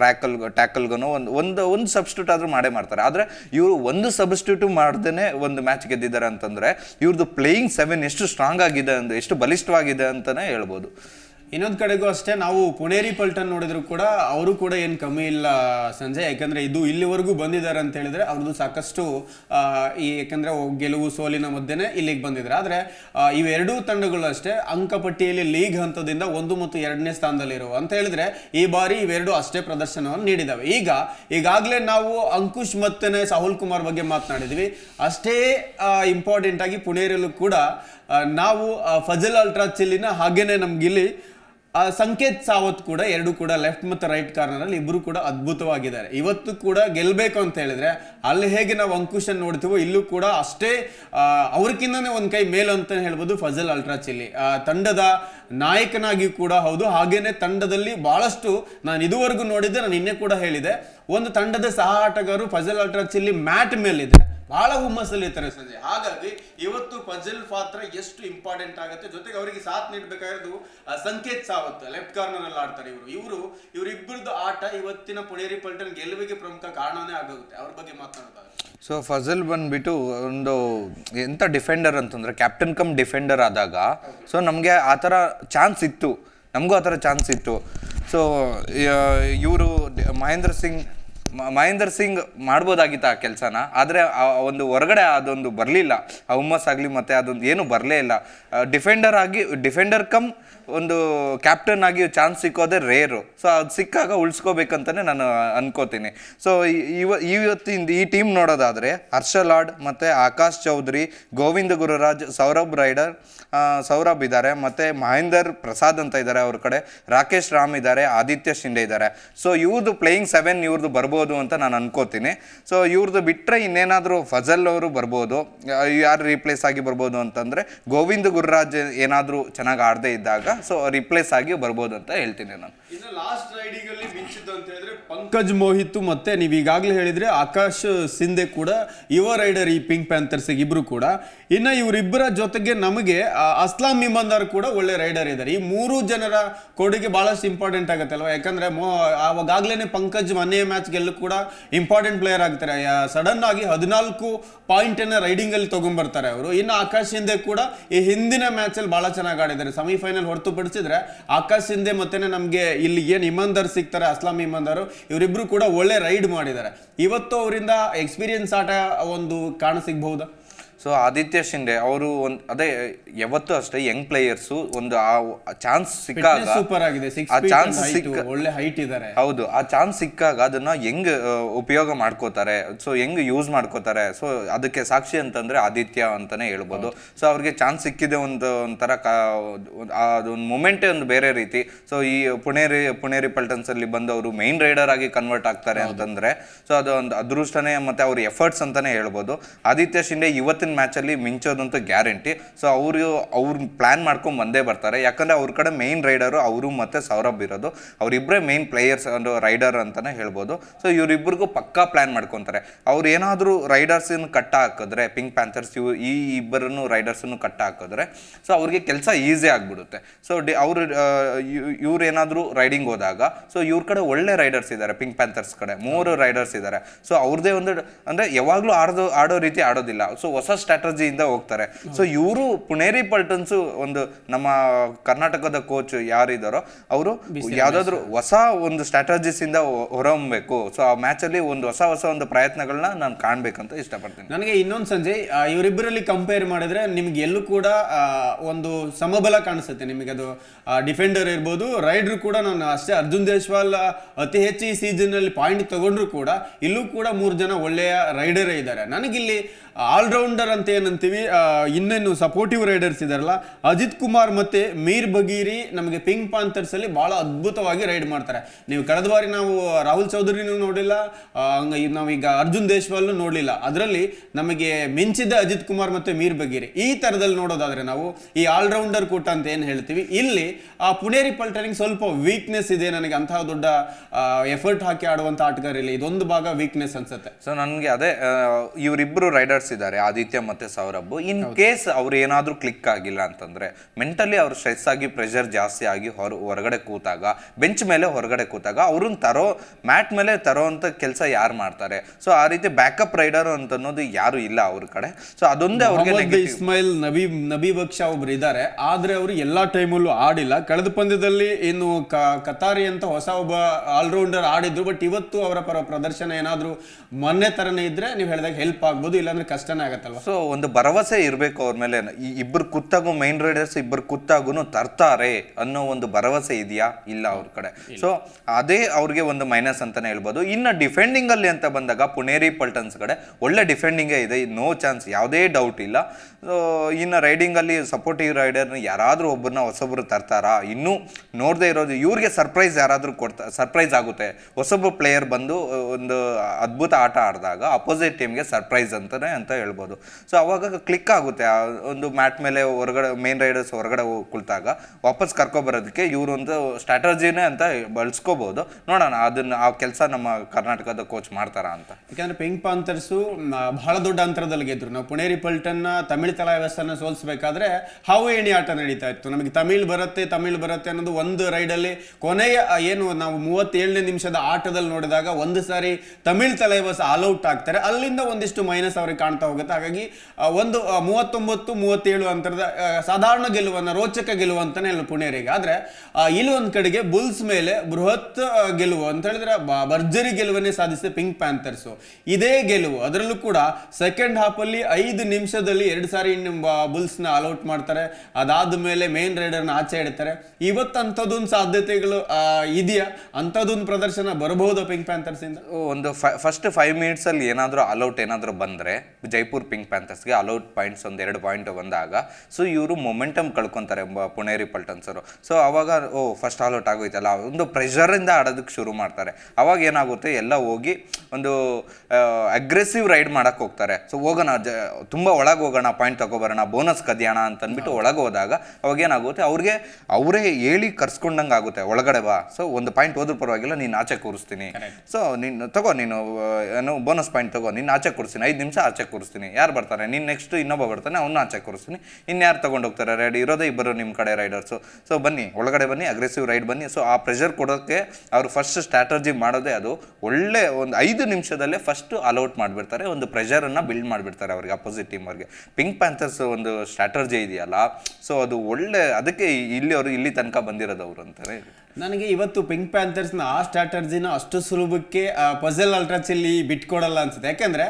ಟ್ರ್ಯಾಕಲ್ ಟ್ಯಾಕಲ್ಗನೋ ಒಂದು ಒಂದು ಒಂದು ಸಬ್ಸ್ಟ್ಯೂಟ್ ಆದರೂ ಮಾಡೇ ಮಾಡ್ತಾರೆ ಆದರೆ ಇವರು ಒಂದು ಸಬ್ಸ್ಟ್ಯೂಟು ಮಾಡ್ದೇ ಒಂದು ಮ್ಯಾಚ್ ಗೆದ್ದಿದ್ದಾರೆ ಅಂತಂದರೆ ಇವ್ರದ್ದು ಪ್ಲೇಯಿಂಗ್ ಸೆವೆನ್ ಎಷ್ಟು ಸ್ಟ್ರಾಂಗ್ ಆಗಿದೆ ಅಂದರೆ ಎಷ್ಟು ಬಲಿಷ್ಠವಾಗಿದೆ ಅಂತಲೇ ಹೇಳ್ಬೋದು
ಇನ್ನೊಂದು ಕಡೆಗೂ ಅಷ್ಟೇ ನಾವು ಪುಣೇರಿ ಪಲ್ಟನ್ ನೋಡಿದ್ರು ಕೂಡ ಅವರು ಕೂಡ ಏನು ಕಮ್ಮಿ ಇಲ್ಲ ಸಂಜೆ ಯಾಕಂದರೆ ಇದು ಇಲ್ಲಿವರೆಗೂ ಬಂದಿದ್ದಾರೆ ಅಂತ ಹೇಳಿದ್ರೆ ಅವ್ರದ್ದು ಸಾಕಷ್ಟು ಈ ಯಾಕಂದರೆ ಗೆಲುವು ಸೋಲಿನ ಮಧ್ಯೆ ಇಲ್ಲಿಗೆ ಬಂದಿದ್ದಾರೆ ಆದರೆ ಇವೆರಡೂ ತಂಡಗಳು ಅಷ್ಟೇ ಅಂಕಪಟ್ಟಿಯಲ್ಲಿ ಲೀಗ್ ಹಂತದಿಂದ ಒಂದು ಮತ್ತು ಎರಡನೇ ಸ್ಥಾನದಲ್ಲಿರುವ ಅಂತ ಹೇಳಿದ್ರೆ ಈ ಬಾರಿ ಇವೆರಡು ಅಷ್ಟೇ ಪ್ರದರ್ಶನವನ್ನು ನೀಡಿದ್ದಾವೆ ಈಗ ಈಗಾಗಲೇ ನಾವು ಅಂಕುಶ್ ಮತ್ತೆ ಸಾಹುಲ್ ಕುಮಾರ್ ಬಗ್ಗೆ ಮಾತನಾಡಿದ್ವಿ ಅಷ್ಟೇ ಇಂಪಾರ್ಟೆಂಟ್ ಆಗಿ ಪುಣೇರಲ್ಲೂ ಕೂಡ ನಾವು ಫಜಲ್ ಅಲ್ಟ್ರಾ ಚಿಲ್ಲಿನ ಹಾಗೇನೆ ನಮ್ಗಿಲ್ಲಿ ಆ ಸಂಕೇತ್ ಸಾವತ್ ಕೂಡ ಎರಡು ಕೂಡ ಲೆಫ್ಟ್ ಮತ್ತು ರೈಟ್ ಕಾರ್ನರ್ ಅಲ್ಲಿ ಇಬ್ಬರು ಕೂಡ ಅದ್ಭುತವಾಗಿದ್ದಾರೆ ಇವತ್ತು ಕೂಡ ಗೆಲ್ಲಬೇಕು ಅಂತ ಹೇಳಿದ್ರೆ ಅಲ್ಲಿ ಹೇಗೆ ನಾವು ಅಂಕುಶನ್ ನೋಡ್ತೀವೋ ಇಲ್ಲೂ ಕೂಡ ಅಷ್ಟೇ ಅವ್ರಕ್ಕಿಂತನೇ ಒಂದು ಕೈ ಮೇಲು ಅಂತ ಹೇಳ್ಬೋದು ಫಜಲ್ ಅಲ್ಟ್ರಾ ಚಿಲ್ಲಿ ತಂಡದ ನಾಯಕನಾಗಿ ಕೂಡ ಹೌದು ಹಾಗೇನೆ ತಂಡದಲ್ಲಿ ಬಹಳಷ್ಟು ನಾನು ಇದುವರೆಗೂ ನೋಡಿದ್ದೆ ನಾನು ನಿನ್ನೆ ಕೂಡ ಹೇಳಿದೆ ಒಂದು ತಂಡದ ಸಹ ಆಟಗಾರರು ಫಜಲ್ ಅಲ್ಟ್ರಾ ಚಿಲ್ಲಿ ಮ್ಯಾಟ್ ಮೇಲಿದೆ ಬಹಳ ಹುಮ್ಮಸ್ಸಲ್ಲಿರ್ತಾರೆ ಸಂಜೆ ಹಾಗಾಗಿ ಇವತ್ತು ಫಜಲ್ ಪಾತ್ರ ಎಷ್ಟು ಇಂಪಾರ್ಟೆಂಟ್ ಆಗುತ್ತೆ ಜೊತೆಗೆ ಅವರಿಗೆ ಸಾಥ್ ನೀಡಬೇಕಾಗಿರೋದು ಸಂಕೇತ್ ಸಾವತ್ ಲೆಫ್ಟ್ ಕಾರ್ನರ್ ಅಲ್ಲಿ ಆಡ್ತಾರೆ ಇವರು ಇವರು ಇವರಿಬ್ಬರದ್ದು ಆಟ ಇವತ್ತಿನ ಪುಣೇರಿ ಪಲ್ಟನ್ ಗೆಲುವಿಗೆ ಪ್ರಮುಖ ಕಾರಣನೇ ಆಗುತ್ತೆ ಅವ್ರ ಬಗ್ಗೆ ಮಾತನಾಡ್ತಾರೆ
ಸೊ ಫಜಲ್ ಬಂದ್ಬಿಟ್ಟು ಒಂದು ಎಂಥ ಡಿಫೆಂಡರ್ ಅಂತಂದರೆ ಕ್ಯಾಪ್ಟನ್ ಕಮ್ ಡಿಫೆಂಡರ್ ಆದಾಗ ಸೊ ನಮಗೆ ಆ ಥರ ಚಾನ್ಸ್ ಇತ್ತು ನಮಗೂ ಆ ಥರ ಚಾನ್ಸ್ ಇತ್ತು ಸೊ ಇವರು ಮಹೇಂದ್ರ ಸಿಂಗ್ ಮಹೇಂದ್ರ ಸಿಂಗ್ ಮಾಡ್ಬೋದಾಗಿತ್ತು ಆ ಕೆಲಸನ ಆದರೆ ಒಂದು ಹೊರಗಡೆ ಅದೊಂದು ಬರಲಿಲ್ಲ ಆ ಆಗಲಿ ಮತ್ತು ಅದೊಂದು ಏನು ಬರಲೇ ಇಲ್ಲ ಡಿಫೆಂಡರ್ ಆಗಿ ಡಿಫೆಂಡರ್ ಕಮ್ ಒಂದು ಕ್ಯಾಪ್ಟನ್ ಆಗಿ ಚಾನ್ಸ್ ಸಿಕ್ಕೋದೇ ರೇರು ಸೊ ಅದು ಸಿಕ್ಕಾಗ ಉಳಿಸ್ಕೋಬೇಕಂತಲೇ ನಾನು ಅನ್ಕೋತೀನಿ ಸೊ ಇವ ಇವತ್ತಿಂದ ಈ ಟೀಮ್ ನೋಡೋದಾದರೆ ಹರ್ಷ ಲಾಡ್ ಮತ್ತು ಆಕಾಶ್ ಚೌಧರಿ ಗೋವಿಂದ ಗುರುರಾಜ್ ಸೌರಭ್ ರೈಡರ್ ಸೌರಭ್ ಇದ್ದಾರೆ ಮತ್ತು ಮಹೇಂದರ್ ಪ್ರಸಾದ್ ಅಂತ ಇದ್ದಾರೆ ಅವ್ರ ಕಡೆ ರಾಕೇಶ್ ರಾಮ್ ಇದ್ದಾರೆ ಆದಿತ್ಯ ಶಿಂಡೆ ಇದ್ದಾರೆ ಸೊ ಇವ್ರದ್ದು ಪ್ಲೇಯಿಂಗ್ ಸೆವೆನ್ ಇವ್ರದ್ದು ಬರ್ಬೋದು ಅಂತ ನಾನು ಅನ್ಕೋತೀನಿ ಸೊ ಇವ್ರದ್ದು ಬಿಟ್ಟರೆ ಇನ್ನೇನಾದರೂ ಫಜಲ್ ಅವರು ಬರ್ಬೋದು ಯಾರು ರೀಪ್ಲೇಸ್ ಆಗಿ ಬರ್ಬೋದು ಅಂತಂದರೆ ಗೋವಿಂದ ಗುರುರಾಜ್ ಏನಾದರೂ ಚೆನ್ನಾಗಿ ಆಡದೇ ಇದ್ದಾಗ ಸೊ ರಿಪ್ಲೇಸ್ ಆಗಿ ಬರ್ಬೋದು ಅಂತ ಹೇಳ್ತೀನಿ
ನಾನು ಲಾಸ್ಟ್ ಪಂಕಜ್ ಮೋಹಿತ್ ಮತ್ತೆ ನೀವು ಈಗಾಗಲೇ ಹೇಳಿದ್ರೆ ಆಕಾಶ್ ಸಿಂಧೆ ಕೂಡ ಯುವ ರೈಡರ್ ಈ ಪಿಂಕ್ ಪ್ಯಾಂಥರ್ಸ್ ಇಬ್ರು ಕೂಡ ಇನ್ನು ಇವರಿಬ್ಬರ ಜೊತೆಗೆ ನಮಗೆ ಅಸ್ಲಾಂ ಇಮಾಂದಾರ್ ಕೂಡ ಒಳ್ಳೆ ರೈಡರ್ ಇದ್ದಾರೆ ಈ ಮೂರು ಜನರ ಕೊಡುಗೆ ಬಹಳಷ್ಟು ಇಂಪಾರ್ಟೆಂಟ್ ಆಗುತ್ತೆ ಅಲ್ವಾ ಯಾಕಂದ್ರೆ ಅವಾಗಲೇ ಪಂಕಜ್ ಮನೆಯ ಮ್ಯಾಚ್ ಗೆಲ್ಲು ಕೂಡ ಇಂಪಾರ್ಟೆಂಟ್ ಪ್ಲೇಯರ್ ಆಗ್ತಾರೆ ಸಡನ್ ಆಗಿ ಹದಿನಾಲ್ಕು ಪಾಯಿಂಟ್ ಅನ್ನ ರೈಡಿಂಗ್ ಅಲ್ಲಿ ತಗೊಂಡ್ಬರ್ತಾರೆ ಅವರು ಇನ್ನು ಆಕಾಶ್ ಹಿಂದೆ ಕೂಡ ಈ ಹಿಂದಿನ ಮ್ಯಾಚ್ ಅಲ್ಲಿ ಬಹಳ ಚೆನ್ನಾಗಿ ಆಡಿದ್ದಾರೆ ಸೆಮಿಫೈನಲ್ ಹೊರತುಪಡಿಸಿದ್ರೆ ಆಕಾಶ್ ಹಿಂದೆ ಮತ್ತೆ ನಮಗೆ ಇಲ್ಲಿ ಏನು ಇಮಾನ್ದಾರ್ ಸಿಗ್ತಾರೆ ಅಸ್ಲಾಂ ಇಮಾನ್ದಾರು ಇವರಿಬ್ರು ಕೂಡ ಒಳ್ಳೆ ರೈಡ್ ಮಾಡಿದ್ದಾರೆ ಇವತ್ತು ಅವರಿಂದ ಎಕ್ಸ್ಪೀರಿಯನ್ಸ್ ಆಟ ಒಂದು ಕಾಣ
ಸೊ ಆದಿತ್ಯ ಶಿಂಡೆ ಅವರು ಒಂದು ಅದೇ ಯಾವತ್ತು ಅಷ್ಟೇ ಯಂಗ್ ಪ್ಲೇಯರ್ಸ್ ಒಂದು ಆ ಚಾನ್ಸ್ ಸಿಕ್ಕಾಗ ಸೂಪರ್ ಆಗಿದೆ ಆ ಚಾನ್ಸ್ ಸಿಕ್ಕ
ಒಳ್ಳೆ ಹೈಟ್ ಇದ್ದಾರೆ
ಹೌದು ಆ ಚಾನ್ಸ್ ಸಿಕ್ಕಾಗ ಅದನ್ನ ಹೆಂಗ್ ಉಪಯೋಗ ಮಾಡ್ಕೋತಾರೆ ಸೊ ಹೆಂಗ್ ಯೂಸ್ ಮಾಡ್ಕೋತಾರೆ ಸೊ ಅದಕ್ಕೆ ಸಾಕ್ಷಿ ಅಂತಂದ್ರೆ ಆದಿತ್ಯ ಅಂತಾನೆ ಹೇಳ್ಬೋದು ಸೊ ಅವ್ರಿಗೆ ಚಾನ್ಸ್ ಸಿಕ್ಕಿದೆ ಒಂದು ಒಂಥರ ಅದೊಂದು ಮೂಮೆಂಟ್ ಒಂದು ಬೇರೆ ರೀತಿ ಸೊ ಈ ಪುಣೇರಿ ಪುಣೇರಿ ಪಲ್ಟನ್ಸ್ ಅಲ್ಲಿ ಬಂದು ಅವರು ಮೈನ್ ರೈಡರ್ ಆಗಿ ಕನ್ವರ್ಟ್ ಆಗ್ತಾರೆ ಅಂತಂದ್ರೆ ಸೊ ಅದೊಂದು ಅದೃಷ್ಟನೇ ಮತ್ತೆ ಅವ್ರ ಎಫರ್ಟ್ಸ್ ಅಂತಾನೆ ಹೇಳ್ಬೋದು ಆದಿತ್ಯ ಶಿಂಡೆ ಇವತ್ತಿನ ಮ್ಯಾಚ್ ಮ್ಯಾಚಲ್ಲಿ ಮಿಂಚೋದಂತೂ ಗ್ಯಾರಂಟಿ ಸೊ ಅವರು ಅವ್ರು ಪ್ಲ್ಯಾನ್ ಮಾಡ್ಕೊಂಡು ಬಂದೇ ಬರ್ತಾರೆ ಯಾಕಂದರೆ ಅವ್ರ ಕಡೆ ಮೈನ್ ರೈಡರು ಅವರು ಮತ್ತು ಸೌರಭ್ ಇರೋದು ಅವರಿಬ್ಬರೇ ಮೈನ್ ಪ್ಲೇಯರ್ಸ್ ಒಂದು ರೈಡರ್ ಅಂತಲೇ ಹೇಳ್ಬೋದು ಸೊ ಇವರಿಬ್ಬರಿಗೂ ಪಕ್ಕಾ ಪ್ಲ್ಯಾನ್ ಮಾಡ್ಕೊತಾರೆ ಅವ್ರು ಏನಾದರೂ ರೈಡರ್ಸನ್ನು ಕಟ್ಟ ಹಾಕಿದ್ರೆ ಪಿಂಕ್ ಪ್ಯಾಂಥರ್ಸ್ ಇವು ಈ ಇಬ್ಬರನ್ನು ರೈಡರ್ಸನ್ನು ಕಟ್ಟ ಹಾಕಿದ್ರೆ ಸೊ ಅವ್ರಿಗೆ ಕೆಲಸ ಈಸಿ ಆಗಿಬಿಡುತ್ತೆ ಸೊ ಡಿ ಅವರು ಇವ್ರೇನಾದರೂ ರೈಡಿಂಗ್ ಹೋದಾಗ ಸೊ ಇವ್ರ ಕಡೆ ಒಳ್ಳೆ ರೈಡರ್ಸ್ ಇದ್ದಾರೆ ಪಿಂಕ್ ಪ್ಯಾಂಥರ್ಸ್ ಕಡೆ ಮೂರು ರೈಡರ್ಸ್ ಇದ್ದಾರೆ ಸೊ ಅವ್ರದ್ದೇ ಒಂದು ಅಂದರೆ ಯಾವಾಗಲೂ ಆಡೋದು ಆಡೋ ರೀತಿ ಆಡೋದಿಲ್ಲ ಸೊ ಹೊಸ ಇಂದ ಹೋಗ್ತಾರೆ ಸೊ ಇವರು ಪುಣೇರಿ ಪಲ್ಟನ್ಸು ಒಂದು ನಮ್ಮ ಕರ್ನಾಟಕದ ಕೋಚ್ ಯಾರಿದಾರೋ ಅವರು ಯಾವ್ದಾದ್ರು ಹೊಸ ಒಂದು ಸ್ಟ್ರಾಟಜೀಸ್ ಇಂದ ಸೊ ಆ ಮ್ಯಾಚ್ ಅಲ್ಲಿ ಒಂದು ಹೊಸ ಹೊಸ ಒಂದು ಪ್ರಯತ್ನಗಳನ್ನ ನಾನು ಕಾಣ್ಬೇಕಂತ ಇಷ್ಟಪಡ್ತೀನಿ
ನನಗೆ ಇನ್ನೊಂದು ಸಂಜೆ ಇವರಿಬ್ಬರಲ್ಲಿ ಕಂಪೇರ್ ಮಾಡಿದ್ರೆ ನಿಮ್ಗೆ ಎಲ್ಲೂ ಕೂಡ ಒಂದು ಸಮಬಲ ಕಾಣಿಸುತ್ತೆ ನಿಮಗೆ ಅದು ಡಿಫೆಂಡರ್ ಇರ್ಬೋದು ರೈಡ್ರು ಕೂಡ ನಾನು ಅಷ್ಟೇ ಅರ್ಜುನ್ ದೇಶ್ವಾಲ್ ಅತಿ ಹೆಚ್ಚು ಈ ಸೀಸನ್ ಅಲ್ಲಿ ಪಾಯಿಂಟ್ ತಗೊಂಡ್ರು ಕೂಡ ಇಲ್ಲೂ ಕೂಡ ಮೂರು ಜನ ಒಳ್ಳೆಯ ರೈಡರ್ ಇದ್ದಾರೆ ನನಗಿಲ್ಲಿ ಆಲ್ರೌಂಡರ್ ಅಂತ ಏನಂತೀವಿ ಇನ್ನೇನು ಸಪೋರ್ಟಿವ್ ರೈಡರ್ಸ್ ಇದಾರಲ್ಲ ಅಜಿತ್ ಕುಮಾರ್ ಮತ್ತು ಮೀರ್ ಬಗೀರಿ ನಮಗೆ ಪಿಂಕ್ ಅಲ್ಲಿ ಭಾಳ ಅದ್ಭುತವಾಗಿ ರೈಡ್ ಮಾಡ್ತಾರೆ ನೀವು ಕಳೆದ ಬಾರಿ ನಾವು ರಾಹುಲ್ ಚೌಧರಿನೂ ನೋಡಿಲ್ಲ ನಾವೀಗ ಅರ್ಜುನ್ ದೇಶ್ವಾಲ್ನು ನೋಡಲಿಲ್ಲ ಅದರಲ್ಲಿ ನಮಗೆ ಮಿಂಚಿದ ಅಜಿತ್ ಕುಮಾರ್ ಮತ್ತು ಮೀರ್ ಬಗೀರಿ ಈ ಥರದಲ್ಲಿ ನೋಡೋದಾದರೆ ನಾವು ಈ ಆಲ್ರೌಂಡರ್ ಕೂಟ ಅಂತ ಏನು ಹೇಳ್ತೀವಿ ಇಲ್ಲಿ ಆ ಪುಣೇರಿ ಪಲ್ಟರಿಂಗ್ ಸ್ವಲ್ಪ ವೀಕ್ನೆಸ್ ಇದೆ ನನಗೆ ಅಂತಹ ದೊಡ್ಡ ಎಫರ್ಟ್ ಹಾಕಿ ಆಡುವಂಥ ಆಟಗಾರ ಇಲ್ಲ ಇದೊಂದು ಭಾಗ ವೀಕ್ನೆಸ್ ಅನ್ಸುತ್ತೆ ಸೊ ನನಗೆ ಅದೇ ಇವರಿಬ್ಬರು ರೈಡರ್ಸ್ ಕಳಿಸಿದ್ದಾರೆ ಆದಿತ್ಯ ಮತ್ತೆ ಸೌರಭ್ ಇನ್ ಕೇಸ್
ಅವ್ರು ಏನಾದ್ರೂ ಕ್ಲಿಕ್ ಆಗಿಲ್ಲ ಅಂತಂದ್ರೆ ಮೆಂಟಲಿ ಅವ್ರು ಸ್ಟ್ರೆಸ್ ಆಗಿ ಪ್ರೆಷರ್ ಜಾಸ್ತಿ ಆಗಿ ಹೊರ ಹೊರಗಡೆ ಕೂತಾಗ ಬೆಂಚ್ ಮೇಲೆ ಹೊರಗಡೆ ಕೂತಾಗ ಅವ್ರನ್ನ ತರೋ ಮ್ಯಾಟ್ ಮೇಲೆ ತರೋ ಅಂತ ಕೆಲಸ ಯಾರು ಮಾಡ್ತಾರೆ ಸೊ ಆ ರೀತಿ ಬ್ಯಾಕಪ್ ರೈಡರ್ ಅಂತ ಅನ್ನೋದು ಯಾರು ಇಲ್ಲ ಅವ್ರ ಕಡೆ ಸೊ ಅದೊಂದೇ ಅವ್ರಿಗೆ
ಇಸ್ಮಾಯಿಲ್ ನಬಿ ನಬಿ ಬಕ್ಷ ಒಬ್ರು ಇದ್ದಾರೆ ಆದ್ರೆ ಅವರು ಎಲ್ಲಾ ಟೈಮಲ್ಲೂ ಆಡಿಲ್ಲ ಕಳೆದ ಪಂದ್ಯದಲ್ಲಿ ಏನು ಕತಾರಿ ಅಂತ ಹೊಸ ಒಬ್ಬ ಆಲ್ರೌಂಡರ್ ಆಡಿದ್ರು ಬಟ್ ಇವತ್ತು ಅವರ ಪ್ರದರ್ಶನ ಏನಾದ್ರು ಮೊನ್ನೆ ತರನೇ ಇದ್ರೆ ನೀವು ಹೇಳಿದಾಗ ಹೆಲ್ಪ್ ಆಗ್ಬೋದು ಇಲ್ಲಾಂದ್ರೆ ಸೊ
ಒಂದು ಭರವಸೆ ಇರಬೇಕು ಅವ್ರ ಮೇಲೆ ಈ ಇಬ್ಬರು ಕುತ್ತಾಗೂ ಮೈನ್ ರೈಡರ್ಸ್ ಇಬ್ಬರು ಕುತ್ತಾಗೂ ತರ್ತಾರೆ ಅನ್ನೋ ಒಂದು ಭರವಸೆ ಇದೆಯಾ ಇಲ್ಲ ಅವ್ರ ಕಡೆ ಸೊ ಅದೇ ಅವ್ರಿಗೆ ಒಂದು ಮೈನಸ್ ಅಂತಾನೆ ಹೇಳ್ಬೋದು ಇನ್ನು ಡಿಫೆಂಡಿಂಗಲ್ಲಿ ಅಂತ ಬಂದಾಗ ಪುಣೇರಿ ಪಲ್ಟನ್ಸ್ ಕಡೆ ಒಳ್ಳೆ ಡಿಫೆಂಡಿಂಗೇ ಇದೆ ನೋ ಚಾನ್ಸ್ ಯಾವುದೇ ಡೌಟ್ ಇಲ್ಲ ಇನ್ನು ರೈಡಿಂಗಲ್ಲಿ ಸಪೋರ್ಟಿವ್ ರೈಡರ್ನ ಯಾರಾದರೂ ಒಬ್ಬರನ್ನ ಹೊಸೊಬ್ಬರು ತರ್ತಾರಾ ಇನ್ನೂ ನೋಡದೇ ಇರೋದು ಇವ್ರಿಗೆ ಸರ್ಪ್ರೈಸ್ ಯಾರಾದರೂ ಕೊಡ್ತಾ ಸರ್ಪ್ರೈಸ್ ಆಗುತ್ತೆ ಹೊಸೊಬ್ಬ ಪ್ಲೇಯರ್ ಬಂದು ಒಂದು ಅದ್ಭುತ ಆಟ ಆಡಿದಾಗ ಅಪೋಸಿಟ್ ಟೀಮ್ಗೆ ಸರ್ಪ್ರೈಸ್ ಅಂತಲೇ ಅಂತ ಹೇಳ್ಬೋದು ಸೊ ಅವಾಗ ಕ್ಲಿಕ್ ಆಗುತ್ತೆ ಒಂದು ಮ್ಯಾಟ್ ಮೇಲೆ ಹೊರಗಡೆ ಮೇನ್ ರೈಡರ್ಸ್ ಹೊರಗಡೆ ಕುಳಿತಾಗ ವಾಪಸ್ ಕರ್ಕೊಬರೋದಕ್ಕೆ ಇವರೊಂದು ಸ್ಟ್ರಾಟಜಿನೇ ಅಂತ ಬಳಸ್ಕೋಬೋದು ನೋಡೋಣ ಅದನ್ನು ಆ ಕೆಲಸ ನಮ್ಮ ಕರ್ನಾಟಕದ ಕೋಚ್ ಮಾಡ್ತಾರಾ ಅಂತ
ಯಾಕೆಂದ್ರೆ ಪಿಂಕ್ ಪಾಂಥರ್ಸು ಬಹಳ ದೊಡ್ಡ ಅಂತರದಲ್ಲಿ ಗೆದ್ರು ನಾವು ಪುಣೇರಿ ಪಲ್ಟನ್ನ ತಮಿಳು ತಮಿಳು ವ್ಯವಸ್ಥೆಯನ್ನು ಸೋಲಿಸಬೇಕಾದ್ರೆ ಹಾವು ಏಣಿ ಆಟ ನಡೀತಾ ಇತ್ತು ನಮಗೆ ತಮಿಳು ಬರುತ್ತೆ ತಮಿಳು ಬರುತ್ತೆ ಅನ್ನೋದು ಒಂದು ರೈಡಲ್ಲಿ ಕೊನೆಯ ಏನು ನಾವು ಮೂವತ್ತೇಳನೇ ನಿಮಿಷದ ಆಟದಲ್ಲಿ ನೋಡಿದಾಗ ಒಂದು ಸಾರಿ ತಮಿಳು ತಲೆವಸ್ ಆಲ್ ಔಟ್ ಆಗ್ತಾರೆ ಅಲ್ಲಿಂದ ಒಂದಿಷ್ಟು ಮೈನಸ್ ಅವರಿಗೆ ಕಾಣ್ತಾ ಹೋಗುತ್ತೆ ಹಾಗಾಗಿ ಒಂದು ಮೂವತ್ತೊಂಬತ್ತು ಮೂವತ್ತೇಳು ಅಂತರದ ಸಾಧಾರಣ ಗೆಲುವನ್ನು ರೋಚಕ ಗೆಲುವು ಅಂತಾನೆ ಹೇಳಿ ಪುಣೇರಿಗೆ ಆದರೆ ಇಲ್ಲಿ ಒಂದು ಕಡೆಗೆ ಬುಲ್ಸ್ ಮೇಲೆ ಬೃಹತ್ ಗೆಲುವು ಅಂತ ಹೇಳಿದ್ರೆ ಭರ್ಜರಿ ಗೆಲುವನ್ನೇ ಸಾಧಿಸಿದೆ ಪಿಂಕ್ ಪ್ಯಾಂಥರ್ಸು ಇದೇ ಗೆಲುವು ಅದರಲ್ಲೂ ಕೂಡ ಸೆಕೆಂಡ್ ಹಾಫ್ ಅಲ್ಲಿ ಐದು ನಿಮಿಷದಲ್ಲಿ ಎರಡು ಸಾರಿ ನ ಆಲ್ಔಟ್ ಮಾಡ್ತಾರೆ ಅದಾದ ಮೇಲೆ ಮೇನ್ ರೈಡರ್ನ ಆಚೆ ಇಡ್ತಾರೆ ಇವತ್ತಂತದೊಂದು ಸಾಧ್ಯತೆಗಳು ಇದೆಯಾ ಅಂತದೊಂದು ಪ್ರದರ್ಶನ ಬರಬಹುದು ಪಿಂಕ್ ಪ್ಯಾಂಥರ್ಸ್ ಇಂದ ಒಂದು ಫಸ್ಟ್ ಫೈವ್
ಅಲ್ಲಿ ಏನಾದರೂ ಅಲೌಟ್ ಏನಾದರೂ ಬಂದ್ರೆ ಜೈಪುರ್ ಪಿಂಕ್ ಪ್ಯಾಂಥರ್ಸ್ ಗೆ ಅಲೌಟ್ ಪಾಯಿಂಟ್ಸ್ ಒಂದ್ ಎರಡು ಪಾಯಿಂಟ್ ಬಂದಾಗ ಸೊ ಇವರು ಮೊಮೆಂಟಮ್ ಕಳ್ಕೊತಾರೆ ಪುಣೇರಿ ಪಲ್ಟನ್ಸರು ಸೊ ಅವಾಗ ಓ ಫಸ್ಟ್ ಆಲ್ ಔಟ್ ಆಗೋಯ್ತಲ್ಲ ಒಂದು ಪ್ರೆಷರಿಂದ ಆಡೋದಕ್ಕೆ ಶುರು ಮಾಡ್ತಾರೆ ಅವಾಗ ಏನಾಗುತ್ತೆ ಎಲ್ಲ ಹೋಗಿ ಒಂದು ಅಗ್ರೆಸಿವ್ ರೈಡ್ ಮಾಡೋಕ್ಕೆ ಹೋಗ್ತಾರೆ ಸೊ ಹೋಗೋಣ ಜ ತುಂಬ ಒಳಗೆ ಹೋಗೋಣ ಪಾಯಿಂಟ್ ತೊಗೊಬರೋಣ ಬೋನಸ್ ಕದಿಯೋಣ ಅಂತಂದ್ಬಿಟ್ಟು ಒಳಗೆ ಹೋದಾಗ ಅವಾಗ ಏನಾಗುತ್ತೆ ಅವ್ರಿಗೆ ಅವರೇ ಹೇಳಿ ಕರ್ಸ್ಕೊಂಡಂಗೆ ಆಗುತ್ತೆ ಒಳಗಡೆ ಬಾ ಸೊ ಒಂದು ಪಾಯಿಂಟ್ ಹೋದ್ರೂ ಪರವಾಗಿಲ್ಲ ನೀನು ಆಚೆ ಕೂರಿಸ್ತೀನಿ ಸೊ ನೀನು ತಗೋ ನೀನು ಏನು ಬೋನಸ್ ಪಾಯಿಂಟ್ ತಗೋ ನೀನು ಆಚೆ ಕೂರಿಸ್ತೀನಿ ಐದು ನಿಮಿಷ ಆಚೆ ಕೂರಿಸ್ತೀನಿ ಯಾರು ಬರ್ತಾರೆ ನೀನು ನೆಕ್ಸ್ಟ್ ಇನ್ನೊಬ್ಬ ಬರ್ತಾನೆ ಅವನು ಆಚೆ ಕೂರಿಸ್ತೀನಿ ಇನ್ಯಾರು ತೊಗೊಂಡು ಹೋಗ್ತಾರೆ ರೈಡ್ ಇರೋದೇ ಇಬ್ಬರು ನಿಮ್ಮ ಕಡೆ ರೈಡರ್ಸು ಸೊ ಬನ್ನಿ ಒಳಗಡೆ ಬನ್ನಿ ಬನ್ನಿ ಅಗ್ರೆಸಿವ್ ರೈಡ್ ಬನ್ನಿ ಸೊ ಆ ಪ್ರೆಷರ್ ಕೊಡೋಕ್ಕೆ ಅವರು ಫಸ್ಟ್ ಸ್ಟ್ರಾಟಜಿ ಮಾಡೋದೇ ಅದು ಒಳ್ಳೆ ಒಂದು ಐದು ನಿಮಿಷದಲ್ಲೇ ಫಸ್ಟ್ ಅಲೌಟ್ ಮಾಡಿಬಿಡ್ತಾರೆ ಒಂದು ಪ್ರೆಷರನ್ನು ಬಿಲ್ಡ್ ಮಾಡಿಬಿಡ್ತಾರೆ ಅವ್ರಿಗೆ ಅಪೋಸಿಟ್ ಟೀಮ್ ಅವ್ರಿಗೆ ಪಿಂಕ್ ಪ್ಯಾಂಥರ್ಸ್ ಒಂದು ಸ್ಟ್ರಾಟಜಿ ಇದೆಯಲ್ಲ ಸೊ ಅದು ಒಳ್ಳೆ ಅದಕ್ಕೆ ಇಲ್ಲಿ ಅವರು ಇಲ್ಲಿ ತನಕ ಬಂದಿರೋದು ಅವರು ಅಂತಾರೆ
ನನಗೆ ಇವತ್ತು ಪಿಂಕ್ ಪ್ಯಾಂಥರ್ಸ್ನ ಆ ಸ್ಟ್ರಾಟರ್ಜಿನ ಅಷ್ಟು ಸುಲಭಕ್ಕೆ ಪಜಲ್ ಅಲ್ಟ್ರಾಚಲ್ಲಿ ಬಿಟ್ಕೊಡಲ್ಲ ಅನ್ಸುತ್ತೆ ಯಾಕೆಂದರೆ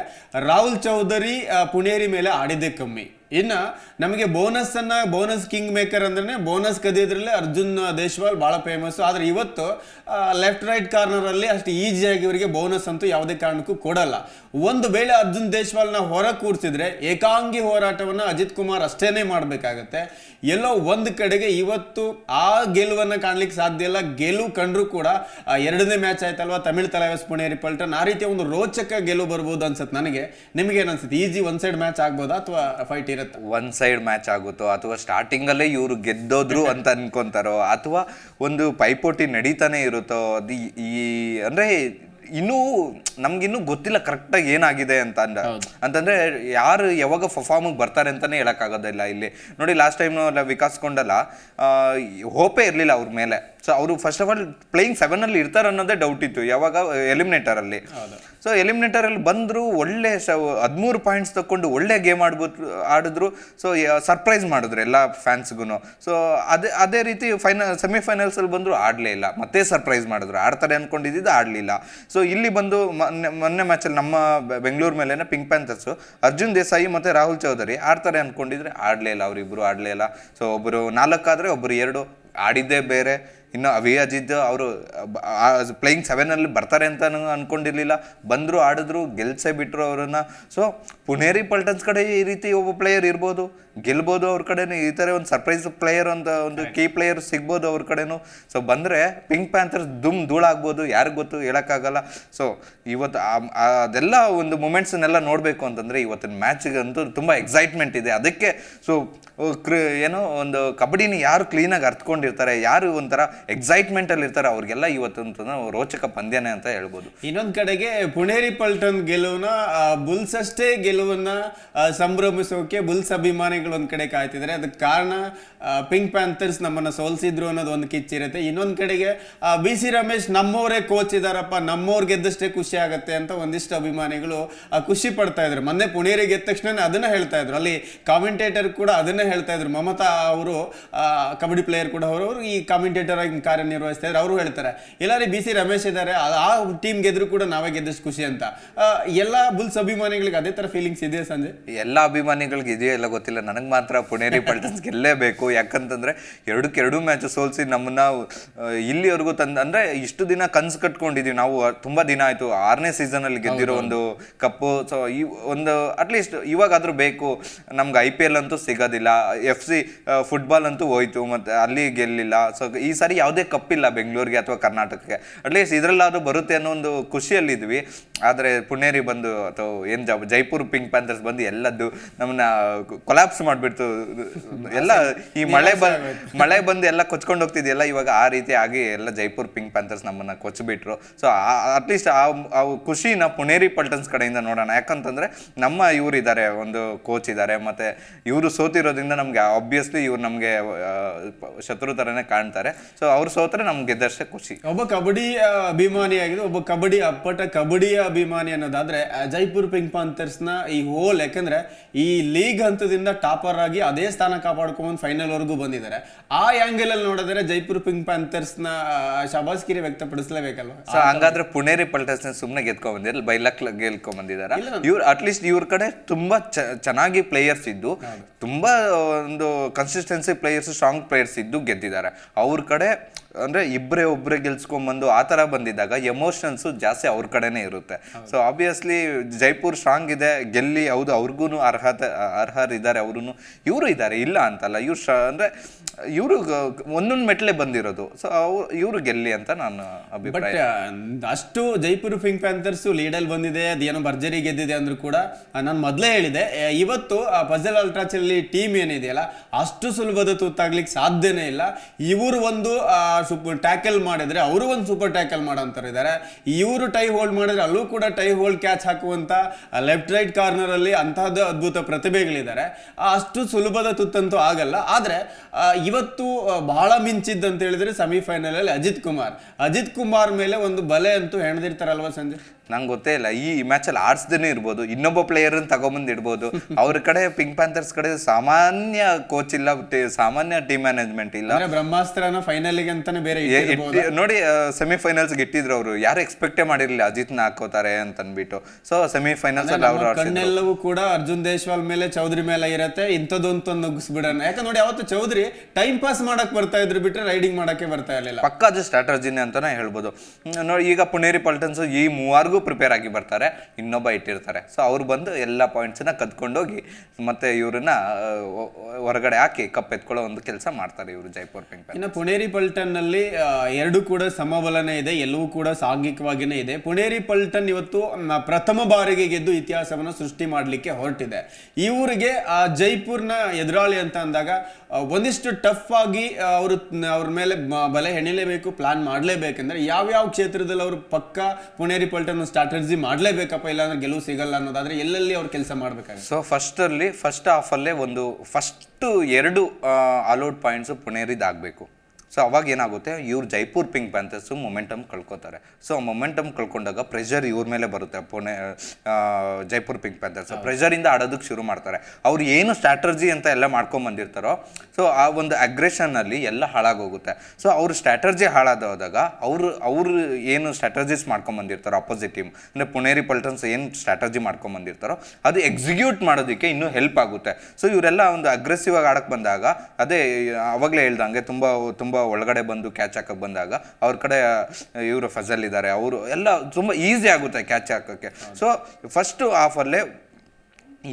ರಾಹುಲ್ ಚೌಧರಿ ಪುಣೇರಿ ಮೇಲೆ ಆಡಿದ್ದೆ ಕಮ್ಮಿ ಇನ್ನು ನಮಗೆ ಬೋನಸ್ ಅನ್ನ ಬೋನಸ್ ಕಿಂಗ್ ಮೇಕರ್ ಅಂದ್ರೆ ಬೋನಸ್ ಕದಿಯೋದ್ರಲ್ಲಿ ಅರ್ಜುನ್ ದೇಶವಾಲ್ ಭಾಳ ಫೇಮಸ್ ಆದರೆ ಇವತ್ತು ಲೆಫ್ಟ್ ರೈಟ್ ಕಾರ್ನರಲ್ಲಿ ಅಷ್ಟು ಈಸಿಯಾಗಿ ಇವರಿಗೆ ಬೋನಸ್ ಅಂತೂ ಯಾವುದೇ ಕಾರಣಕ್ಕೂ ಕೊಡಲ್ಲ ಒಂದು ವೇಳೆ ಅರ್ಜುನ್ ದೇಶವಾಲ್ನ ಹೊರ ಕೂರಿಸಿದ್ರೆ ಏಕಾಂಗಿ ಹೋರಾಟವನ್ನು ಅಜಿತ್ ಕುಮಾರ್ ಅಷ್ಟೇನೆ ಮಾಡಬೇಕಾಗತ್ತೆ ಎಲ್ಲೋ ಒಂದು ಕಡೆಗೆ ಇವತ್ತು ಆ ಗೆಲುವನ್ನು ಕಾಣಲಿಕ್ಕೆ ಸಾಧ್ಯ ಇದನ್ನೆಲ್ಲ ಗೆಲುವು ಕಂಡ್ರು ಕೂಡ ಎರಡನೇ ಮ್ಯಾಚ್ ಆಯ್ತಲ್ವಾ ತಮಿಳ್ ತಲಾವಸ್ ಪುಣೆ ಪಲ್ಟನ್ ಆ ರೀತಿಯ ಒಂದು ರೋಚಕ ಗೆಲುವು ಬರ್ಬೋದು ಅನ್ಸುತ್ತೆ ನನಗೆ ನಿಮಗೆ ಏನು ಅನ್ಸುತ್ತೆ ಈಜಿ ಒನ್ ಸೈಡ್ ಮ್ಯಾಚ್ ಆಗ್ಬೋದಾ ಅಥವಾ ಫೈಟ್ ಇರುತ್ತೆ ಒನ್ ಸೈಡ್
ಮ್ಯಾಚ್ ಆಗುತ್ತೋ ಅಥವಾ ಸ್ಟಾರ್ಟಿಂಗಲ್ಲೇ ಅಲ್ಲೇ ಇವರು ಗೆದ್ದೋದ್ರು ಅಂತ ಅನ್ಕೊಂತಾರೋ ಅಥವಾ ಒಂದು ಪೈಪೋಟಿ ನಡೀತಾನೆ ಇರುತ್ತೋ ಅದು ಈ ಅಂದ್ರೆ ಇನ್ನೂ ನಮ್ಗಿನ್ನೂ ಗೊತ್ತಿಲ್ಲ ಕರೆಕ್ಟಾಗಿ ಏನಾಗಿದೆ ಅಂತ ಅಂದ ಅಂತಂದ್ರೆ ಯಾರು ಯಾವಾಗ ಪರ್ಫಾರ್ಮ್ ಬರ್ತಾರೆ ಅಂತಾನೆ ಆಗೋದಿಲ್ಲ ಇಲ್ಲಿ ನೋಡಿ ಲಾಸ್ಟ್ ಟೈಮ್ ಎಲ್ಲ ವಿಕಾಸ್ ಕೊಂಡಲ್ಲ ಹೋಪೇ ಇರಲಿಲ್ಲ ಅವ್ರ ಮೇಲೆ ಸೊ ಅವರು first of all playing seven ಅಲ್ಲಿ ಇರ್ತಾರ ಅನ್ನೋದೇ ಡೌಟ್ ಇತ್ತು ಯಾವಾಗ ಎಲಿಮಿನೇಟರ್ ಅಲ್ಲಿ ಸೊ ಎಲಿಮಿನೇಟರಲ್ಲಿ ಬಂದರೂ ಒಳ್ಳೆ ಶ ಹದಿಮೂರು ಪಾಯಿಂಟ್ಸ್ ತಗೊಂಡು ಒಳ್ಳೆ ಗೇಮ್ ಆಡ್ಬೋದು ಆಡಿದ್ರು ಸೊ ಸರ್ಪ್ರೈಸ್ ಮಾಡಿದ್ರು ಎಲ್ಲ ಫ್ಯಾನ್ಸ್ಗೂ ಸೊ ಅದೇ ಅದೇ ರೀತಿ ಫೈನಲ್ ಸೆಮಿಫೈನಲ್ಸಲ್ಲಿ ಬಂದರೂ ಆಡಲೇ ಇಲ್ಲ ಮತ್ತೆ ಸರ್ಪ್ರೈಸ್ ಮಾಡಿದ್ರು ಆಡ್ತಾರೆ ಅಂದ್ಕೊಂಡಿದ್ದು ಆಡಲಿಲ್ಲ ಸೊ ಇಲ್ಲಿ ಬಂದು ಮೊನ್ನೆ ಮೊನ್ನೆ ಮ್ಯಾಚಲ್ಲಿ ನಮ್ಮ ಬೆಂಗಳೂರು ಮೇಲೇನೆ ಪಿಂಕ್ ಪ್ಯಾಂಥರ್ಸು ಅರ್ಜುನ್ ದೇಸಾಯಿ ಮತ್ತು ರಾಹುಲ್ ಚೌಧರಿ ಆಡ್ತಾರೆ ಅಂದ್ಕೊಂಡಿದ್ರೆ ಆಡಲೇ ಇಲ್ಲ ಅವರಿಬ್ಬರು ಆಡಲೇ ಇಲ್ಲ ಸೊ ಒಬ್ಬರು ನಾಲ್ಕಾದರೆ ಒಬ್ಬರು ಎರಡು ಆಡಿದ್ದೇ ಬೇರೆ ಇನ್ನು ವಿ ಅಜಿತ್ ಅವರು ಪ್ಲೇಯಿಂಗ್ ಸೆವೆನಲ್ಲಿ ಬರ್ತಾರೆ ಅಂತ ಅಂದ್ಕೊಂಡಿರಲಿಲ್ಲ ಬಂದರು ಆಡಿದ್ರು ಗೆಲ್ಸೇ ಬಿಟ್ಟರು ಅವರನ್ನು ಸೊ ಪುನೇರಿ ಪಲ್ಟನ್ಸ್ ಕಡೆ ಈ ರೀತಿ ಒಬ್ಬ ಪ್ಲೇಯರ್ ಇರ್ಬೋದು ಗೆಲ್ಬೋದು ಅವ್ರ ಕಡೆನೂ ಈ ಥರ ಒಂದು ಸರ್ಪ್ರೈಸ್ ಪ್ಲೇಯರ್ ಅಂತ ಒಂದು ಕೀ ಪ್ಲೇಯರ್ ಸಿಗ್ಬೋದು ಅವ್ರ ಕಡೆನು ಸೊ ಬಂದರೆ ಪಿಂಕ್ ಪ್ಯಾಂಥರ್ಸ್ ದುಮ್ ಧೂಳಾಗ್ಬೋದು ಯಾರಿಗೂ ಗೊತ್ತು ಹೇಳೋಕ್ಕಾಗಲ್ಲ ಸೊ ಇವತ್ತು ಅದೆಲ್ಲ ಒಂದು ಮೂಮೆಂಟ್ಸನ್ನೆಲ್ಲ ನೋಡಬೇಕು ಅಂತಂದರೆ ಇವತ್ತಿನ ಮ್ಯಾಚ್ಗಂತೂ ತುಂಬ ಎಕ್ಸೈಟ್ಮೆಂಟ್ ಇದೆ ಅದಕ್ಕೆ ಸೊ ಕ್ರಿ ಏನೋ ಒಂದು ಕಬಡ್ಡಿನ ಯಾರು ಕ್ಲೀನಾಗಿ ಅರ್ತ್ಕೊಂಡಿರ್ತಾರೆ ಯಾರು ಒಂಥರ ಅಲ್ಲಿ ಇರ್ತಾರೆ ಅವ್ರಿಗೆಲ್ಲ ಇವತ್ತಂತ ರೋಚಕ ಪಂದ್ಯನೇ ಅಂತ ಹೇಳ್ಬೋದು
ಇನ್ನೊಂದು ಕಡೆಗೆ ಪುಣೇರಿ ಪಲ್ಟನ್ ಗೆಲುವನ್ನ ಬುಲ್ಸ್ ಅಷ್ಟೇ ಗೆಲುವನ್ನ ಸಂಭ್ರಮಿಸೋಕೆ ಬುಲ್ಸ್ ಅಭಿಮಾನಿಗಳು ಒಂದ್ ಕಡೆ ಕಾಯ್ತಿದ್ದಾರೆ ಅದಕ್ಕೆ ಕಾರಣ ಪಿಂಕ್ ಪ್ಯಾಂಥರ್ಸ್ ನಮ್ಮನ್ನ ಸೋಲಿಸಿದ್ರು ಅನ್ನೋದು ಒಂದು ಇರುತ್ತೆ ಇನ್ನೊಂದು ಕಡೆಗೆ ಬಿ ಸಿ ರಮೇಶ್ ನಮ್ಮವರೇ ಕೋಚ್ ಇದಾರಪ್ಪ ನಮ್ಮವ್ರು ಗೆದ್ದಷ್ಟೇ ಖುಷಿ ಆಗುತ್ತೆ ಅಂತ ಒಂದಿಷ್ಟು ಅಭಿಮಾನಿಗಳು ಖುಷಿ ಪಡ್ತಾ ಇದ್ರು ಮೊನ್ನೆ ಪುಣೇರಿ ಗೆದ್ದ ತಕ್ಷಣ ಅದನ್ನ ಹೇಳ್ತಾ ಇದ್ರು ಅಲ್ಲಿ ಕಾಮೆಂಟೇಟರ್ ಕೂಡ ಅದನ್ನ ಹೇಳ್ತಾ ಇದ್ರು ಮಮತಾ ಅವರು ಕಬಡ್ಡಿ ಪ್ಲೇಯರ್ ಕೂಡ ಅವರು ಈ ಕಾಮೆಂಟೇಟರ್ ಆಗಿ ಕಾರ್ಯನಿರ್ವಹಿಸ್ತಾ ಇದ್ರು ಅವರು ಹೇಳ್ತಾರೆ ಎಲ್ಲಾರಿ ಬಿ ಸಿ ರಮೇಶ್ ಇದ್ದಾರೆ ಆ ಟೀಮ್ ಗೆದ್ರು ಕೂಡ ನಾವೇ ಗೆದ್ದಷ್ಟು ಖುಷಿ ಅಂತ ಎಲ್ಲ ಬುಲ್ಸ್ ಅಭಿಮಾನಿಗಳಿಗೆ ಅದೇ ತರ ಫೀಲಿಂಗ್ಸ್ ಇದೆಯಾ ಸಂಜೆ
ಎಲ್ಲ ಅಭಿಮಾನಿಗಳಿಗೆ ಇದೆಯೋ ಇಲ್ಲ ಗೊತ್ತಿಲ್ಲ ನನಗೆ ಮಾತ್ರ ಪುಣೇರಿ ಪಲ್ಟನ್ಸ್ ಗೆಲ್ಲೇಬೇಕು ಯಾಕಂತಂದರೆ ಎರಡೂ ಮ್ಯಾಚ್ ಸೋಲಿಸಿ ನಮ್ಮನ್ನ ಇಲ್ಲಿವರೆಗೂ ತಂದು ಅಂದರೆ ಇಷ್ಟು ದಿನ ಕನ್ಸು ಕಟ್ಕೊಂಡಿದ್ದೀವಿ ನಾವು ತುಂಬ ದಿನ ಆಯಿತು ಆರನೇ ಸೀಸನಲ್ಲಿ ಗೆದ್ದಿರೋ ಒಂದು ಕಪ್ಪು ಸೊ ಈ ಒಂದು ಅಟ್ಲೀಸ್ಟ್ ಇವಾಗಾದರೂ ಬೇಕು ನಮ್ಗೆ ಐ ಪಿ ಎಲ್ ಅಂತೂ ಸಿಗೋದಿಲ್ಲ ಎಫ್ ಸಿ ಫುಟ್ಬಾಲ್ ಅಂತೂ ಹೋಯ್ತು ಮತ್ತು ಅಲ್ಲಿ ಗೆಲ್ಲಿಲ್ಲ ಸೊ ಈ ಸಾರಿ ಯಾವುದೇ ಕಪ್ಪಿಲ್ಲ ಬೆಂಗಳೂರಿಗೆ ಅಥವಾ ಕರ್ನಾಟಕಕ್ಕೆ ಅಟ್ಲೀಸ್ಟ್ ಇದರಲ್ಲಾದರೂ ಬರುತ್ತೆ ಅನ್ನೋ ಒಂದು ಖುಷಿಯಲ್ಲಿದ್ವಿ ಆದರೆ ಪುಣೇರಿ ಬಂದು ಅಥವಾ ಏನು ಜೈಪುರ್ ಪಿಂಕ್ ಪ್ಯಾಂಥರ್ಸ್ ಬಂದು ಎಲ್ಲದ್ದು ನಮ್ಮನ್ನ ಕೊಲಾಪ್ಸ್ ಮಾಡ್ಬಿಡ್ತು ಎಲ್ಲ ಈ ಮಳೆ ಬಂದ್ ಮಳೆ ಬಂದು ಎಲ್ಲ ಕೊಚ್ಕೊಂಡು ಹೋಗ್ತಿದೆಯಲ್ಲ ಇವಾಗ ಆ ರೀತಿ ಆಗಿ ಎಲ್ಲ ಜೈಪುರ್ ಪಿಂಕ್ ಪ್ಯಾಂಥರ್ಸ್ ನಮ್ಮನ್ನ ಕೊಚ್ಚಿಬಿಟ್ರು ಸೊ ಅಟ್ಲೀಸ್ಟ್ ಆ ಖುಷಿನ ಪುಣೇರಿ ಪಲ್ಟನ್ಸ್ ಕಡೆಯಿಂದ ನೋಡೋಣ ಯಾಕಂತಂದ್ರೆ ನಮ್ಮ ಇವ್ರು ಇದ್ದಾರೆ ಒಂದು ಕೋಚ್ ಇದ್ದಾರೆ ಮತ್ತೆ ಇವರು ಸೋತಿರೋದ್ರಿಂದ ನಮ್ಗೆ ಆಬ್ವಿಯಸ್ಲಿ ಇವ್ರು ನಮ್ಗೆ ಶತ್ರು ತರನೇ ಕಾಣ್ತಾರೆ ಸೊ ಅವ್ರು ಸೋತ್ರೆ ನಮ್ಗೆ ಗೆದ್ದಷ್ಟೇ
ಖುಷಿ ಒಬ್ಬ ಕಬಡ್ಡಿ ಅಭಿಮಾನಿ ಆಗಿದೆ ಒಬ್ಬ ಕಬಡ್ಡಿ ಅಪ್ಪಟ ಕಬಡ್ಡಿ ಅಭಿಮಾನಿ ಅನ್ನೋದಾದ್ರೆ ಜೈಪುರ್ ಪಿಂಕ್ ಪ್ಯಾಂಥರ್ಸ್ ನ ಈ ಹೋಲ್ ಯಾಕಂದ್ರೆ ಈ ಲೀಗ್ ಹಂತದಿಂದ ಟಾಪರ್ ಆಗಿ ಅದೇ ಸ್ಥಾನ ಕಾಪಾಡ್ಕೊಂಡು ವರೆಗೂ ಬಂದಿದ್ದಾರೆ ಆ ಆಂಗಲ್ ಅಲ್ಲಿ ನೋಡಿದ್ರೆ ಜೈಪುರ್ ಪಿಂಕ್ ಪ್ಯಾಂಥರ್ಸ್ ನ ಶಬಾಸ್ಕಿರಿ ವ್ಯಕ್ತಪಡಿಸಲೇಬೇಕಲ್ವ ಸೊ ಹಂಗಾದ್ರೆ
ಪುಣೇರಿ ಪಲ್ಟರ್ಸ್ ನ ಸುಮ್ಮನೆ ಗೆದ್ಕೊಂಡ್ ಬಂದಿರಲ್ಲ ಬೈ ಲಕ್ ಗೆಲ್ಕೊಂಡ್ ಬಂದಿದ್ದಾರೆ ಇವ್ರು ಅಟ್ಲೀಸ್ಟ್ ಇವ್ರ ಕಡೆ ತುಂಬಾ ಚೆನ್ನಾಗಿ ಪ್ಲೇಯರ್ಸ್ ಇದ್ದು ತುಂಬಾ ಒಂದು ಕನ್ಸಿಸ್ಟೆನ್ಸಿ ಪ್ಲೇಯರ್ಸ್ ಸ್ಟ್ರಾಂಗ್ ಪ್ಲೇಯರ್ಸ್ ಇದ್ದು ಗೆದ್ದಿದ್ದಾರೆ ಅವ್ರ ಕಡೆ ಅಂದ್ರೆ ಇಬ್ಬರೇ ಒಬ್ಬರೇ ಗೆಲ್ಸ್ಕೊಂಡ್ಬಂದು ಆ ಥರ ಬಂದಿದ್ದಾಗ ಎಮೋಷನ್ಸು ಜಾಸ್ತಿ ಅವ್ರ ಕಡೆನೇ ಇರುತ್ತೆ ಸೊ ಆಬ್ವಿಯಸ್ಲಿ ಜೈಪುರ್ ಸ್ಟ್ರಾಂಗ್ ಇದೆ ಗೆಲ್ಲಿ ಹೌದು ಅವ್ರಿಗೂ ಅರ್ಹತೆ ಅರ್ಹರಿದ್ದಾರೆ ಅವರು ಇವರು ಇದ್ದಾರೆ ಇಲ್ಲ ಅಂತಲ್ಲ ಇವ್ರು ಶ ಇವರು ಒಂದೊಂದು ಮೆಟ್ಲೆ ಬಂದಿರೋದು ಸೊ ಇವರು ಗೆಲ್ಲಿ ಅಂತ ನಾನು ಅಭಿಪ್ರಾಯ
ಅಷ್ಟು ಜೈಪುರ್ ಫಿಂಗ್ ಪ್ಯಾಂಥರ್ಸ್ ಲೀಡಲ್ಲಿ ಬಂದಿದೆ ಅದೇನೋ ಭರ್ಜರಿ ಗೆದ್ದಿದೆ ಅಂದ್ರೂ ಕೂಡ ನಾನು ಮೊದಲೇ ಹೇಳಿದೆ ಇವತ್ತು ಪಜಲ್ ಅಲ್ಟ್ರಾಚಲ್ಲಿ ಟೀಮ್ ಏನಿದೆಯಲ್ಲ ಅಷ್ಟು ಸುಲಭದ ತುತ್ತಾಗ್ಲಿಕ್ಕೆ ಸಾಧ್ಯನೇ ಇಲ್ಲ ಇವರು ಒಂದು ಸೂಪರ್ ಟ್ಯಾಕಲ್ ಮಾಡಿದರೆ ಅವರು ಒಂದು ಸೂಪರ್ ಟ್ಯಾಕಲ್ ಇದ್ದಾರೆ ಇವರು ಟೈ ಹೋಲ್ಡ್ ಮಾಡಿದ್ರೆ ಅಲ್ಲೂ ಕೂಡ ಟೈ ಹೋಲ್ಡ್ ಕ್ಯಾಚ್ ಹಾಕುವಂಥ ಲೆಫ್ಟ್ ರೈಟ್ ಕಾರ್ನರಲ್ಲಿ ಅಂತಹದ್ದು ಅದ್ಭುತ ಪ್ರತಿಭೆಗಳಿದ್ದಾರೆ ಅಷ್ಟು ಸುಲಭದ ತುತ್ತಂತೂ ಆಗಲ್ಲ ಆದರೆ ಇವತ್ತು ಬಹಳ ಮಿಂಚಿದ್ದಂತ ಹೇಳಿದರೆ ಸೆಮಿಫೈನಲಲ್ಲಿ ಅಜಿತ್ ಕುಮಾರ್ ಅಜಿತ್ ಕುಮಾರ್ ಮೇಲೆ ಒಂದು ಬಲೆ ಅಂತೂ ಹೆಣದಿರ್ತಾರಲ್ವ ಸಂಜೆ ನಂಗೆ ಗೊತ್ತೇ ಇಲ್ಲ ಈ ಮ್ಯಾಚಲ್ಲಿ
ಆಡ್ಸ್ದೇ ಇರ್ಬೋದು ಇನ್ನೊಬ್ಬ ಪ್ಲೇಯರ್ ತಗೊಂಬಂದು ಇಡ್ಬೋದು ಅವ್ರ ಕಡೆ ಪಿಂಕ್ ಪ್ಯಾಂಥರ್ಸ್ ಕಡೆ ಸಾಮಾನ್ಯ ಕೋಚ್ ಇಲ್ಲ ಸಾಮಾನ್ಯ ಟೀಮ್ ಮ್ಯಾನೇಜ್ಮೆಂಟ್ ಇಲ್ಲ
ಬ್ರಹ್ಮಾಸ್ತ್ರನ ಫೈನಲ್ಗೆ ಅಂತಾನೆ ಬೇರೆ
ನೋಡಿ ಸೆಮಿಫೈನಲ್ಸ್ ಇಟ್ಟಿದ್ರು ಅವರು ಯಾರು ಎಕ್ಸ್ಪೆಕ್ಟೇ ಮಾಡಿರಲಿಲ್ಲ ನ ಹಾಕೋತಾರೆ ಅಂತ ಅಂದ್ಬಿಟ್ಟು ಸೊ ಸೆಮಿಫೈನಲ್ಸ್ ಅಲ್ಲಿ ಅವರು ಕಣ್ಣೆಲ್ಲವೂ
ಕೂಡ ಅರ್ಜುನ್ ದೇಶವಾಲ್ ಮೇಲೆ ಚೌಧರಿ ಮೇಲೆ ಇರತ್ತೆ ಇಂಥದ್ದೊಂದು ಬಿಡೋಣ ಯಾಕಂದ್ರೆ ನೋಡಿ ಅವತ್ತು ಚೌಧರಿ ಟೈಮ್ ಪಾಸ್ ಮಾಡಕ್ ಬರ್ತಾ ಇದ್ರು ಬಿಟ್ಟರೆ ರೈಡಿಂಗ್ ಮಾಡಕ್ಕೆ ಬರ್ತಾ ಇರಲಿಲ್ಲ ಪಕ್ಕ ಅದು
ಸ್ಟ್ರಾಟಜಿನೇ ಅಂತಾನೆ ಹೇಳ್ಬೋದು ನೋಡಿ ಈಗ ಪುಣೇರಿ ಪಲ್ಟನ್ಸ್ ಈ ಮೂವರ್ಗು ಅವ್ರಿಗೂ ಪ್ರಿಪೇರ್ ಆಗಿ ಬರ್ತಾರೆ ಇನ್ನೊಬ್ಬ ಇಟ್ಟಿರ್ತಾರೆ ಸೊ ಅವ್ರು ಬಂದು ಎಲ್ಲ ಪಾಯಿಂಟ್ಸನ್ನ ಕದ್ಕೊಂಡೋಗಿ ಮತ್ತೆ ಇವರನ್ನ ಹೊರಗಡೆ ಹಾಕಿ ಕಪ್ಪೆತ್ಕೊಳ್ಳೋ ಒಂದು ಕೆಲಸ ಮಾಡ್ತಾರೆ ಇವರು ಜೈಪುರ್ ಪಿಂಕ್
ಇನ್ನು ಪುಣೇರಿ ಪಲ್ಟನ್ ನಲ್ಲಿ ಎರಡು ಕೂಡ ಸಮಬಲನೇ ಇದೆ ಎಲ್ಲವೂ ಕೂಡ ಸಾಂಘಿಕವಾಗಿನೇ ಇದೆ ಪುಣೇರಿ ಪಲ್ಟನ್ ಇವತ್ತು ಪ್ರಥಮ ಬಾರಿಗೆ ಗೆದ್ದು ಇತಿಹಾಸವನ್ನು ಸೃಷ್ಟಿ ಮಾಡಲಿಕ್ಕೆ ಹೊರಟಿದೆ ಇವರಿಗೆ ಜೈಪುರ್ನ ಎದುರಾಳಿ ಅಂತ ಅಂದಾಗ ಒಂದಿಷ್ಟು ಟಫ್ ಆಗಿ ಅವರು ಅವ್ರ ಮೇಲೆ ಬಲೆ ಹೆಣಿಲೇಬೇಕು ಪ್ಲಾನ್ ಮಾಡಲೇಬೇಕಂದ್ರೆ ಯಾವ್ಯಾವ ಕ್ಷೇತ್ರದಲ್ಲಿ ಅವರು ಪಕ್ಕ ಪುಣೇರಿ ಪಲ್ಟನ್ ಸ್ಟ್ರಾಟಜಿ ಮಾಡಲೇಬೇಕಪ್ಪ ಅಂದ್ರೆ ಗೆಲುವು ಸಿಗಲ್ಲ ಅನ್ನೋದಾದ್ರೆ ಎಲ್ಲೆಲ್ಲಿ ಅವ್ರು ಕೆಲಸ ಮಾಡಬೇಕಾಗುತ್ತೆ ಸೊ
ಅಲ್ಲಿ ಫಸ್ಟ್ ಅಲ್ಲೇ ಒಂದು ಫಸ್ಟ್ ಎರಡು ಪಾಯಿಂಟ್ಸ್ ಪಾಯಿಂಟ್ಸ್ ಪುಣೇರಿದಾಗಬೇಕು ಸೊ ಅವಾಗ ಏನಾಗುತ್ತೆ ಇವ್ರು ಜೈಪುರ್ ಪಿಂಕ್ ಪ್ಯಾಂಥರ್ಸು ಮೊಮೆಂಟಮ್ ಕಳ್ಕೊತಾರೆ ಸೊ ಮೊಮೆಂಟಮ್ ಕಳ್ಕೊಂಡಾಗ ಪ್ರೆಷರ್ ಇವ್ರ ಮೇಲೆ ಬರುತ್ತೆ ಪುಣೆ ಜೈಪುರ್ ಪಿಂಕ್ ಪ್ಯಾಂಥರ್ಸ್ ಪ್ರೆಷರಿಂದ ಆಡೋದಕ್ಕೆ ಶುರು ಮಾಡ್ತಾರೆ ಅವ್ರು ಏನು ಸ್ಟ್ರಾಟರ್ಜಿ ಅಂತ ಎಲ್ಲ ಮಾಡ್ಕೊಂಬಂದಿರ್ತಾರೋ ಸೊ ಆ ಒಂದು ಅಗ್ರೆಷನ್ನಲ್ಲಿ ಎಲ್ಲ ಹಾಳಾಗೋಗುತ್ತೆ ಸೊ ಅವ್ರ ಸ್ಟ್ರಾಟರ್ಜಿ ಹಾಳಾದಾಗ ಅವರು ಅವರು ಏನು ಸ್ಟ್ರಾಟರ್ಜಿಸ್ ಮಾಡ್ಕೊಂಬಂದಿರ್ತಾರೋ ಅಪೋಸಿಟ್ ಟೀಮ್ ಅಂದರೆ ಪುಣೇರಿ ಪಲ್ಟನ್ಸ್ ಏನು ಸ್ಟ್ರಾಟರ್ಜಿ ಮಾಡ್ಕೊಂಬಂದಿರ್ತಾರೋ ಅದು ಎಕ್ಸಿಕ್ಯೂಟ್ ಮಾಡೋದಕ್ಕೆ ಇನ್ನೂ ಹೆಲ್ಪ್ ಆಗುತ್ತೆ ಸೊ ಇವರೆಲ್ಲ ಒಂದು ಅಗ್ರೆಸಿವ್ ಆಗಿ ಆಡಕ್ಕೆ ಬಂದಾಗ ಅದೇ ಅವಾಗಲೇ ಹೇಳ್ದಂಗೆ ತುಂಬ ತುಂಬ ಒಳಗಡೆ ಬಂದು ಕ್ಯಾಚ್ ಹಾಕಕ್ಕೆ ಬಂದಾಗ ಅವ್ರ ಕಡೆ ಇವರು ಫಜಲ್ ಇದ್ದಾರೆ ಅವರು ಎಲ್ಲ ತುಂಬ ಈಸಿ ಆಗುತ್ತೆ ಕ್ಯಾಚ್ ಹಾಕೋಕ್ಕೆ ಸೊ ಫಸ್ಟು ಆಫಲ್ಲೇ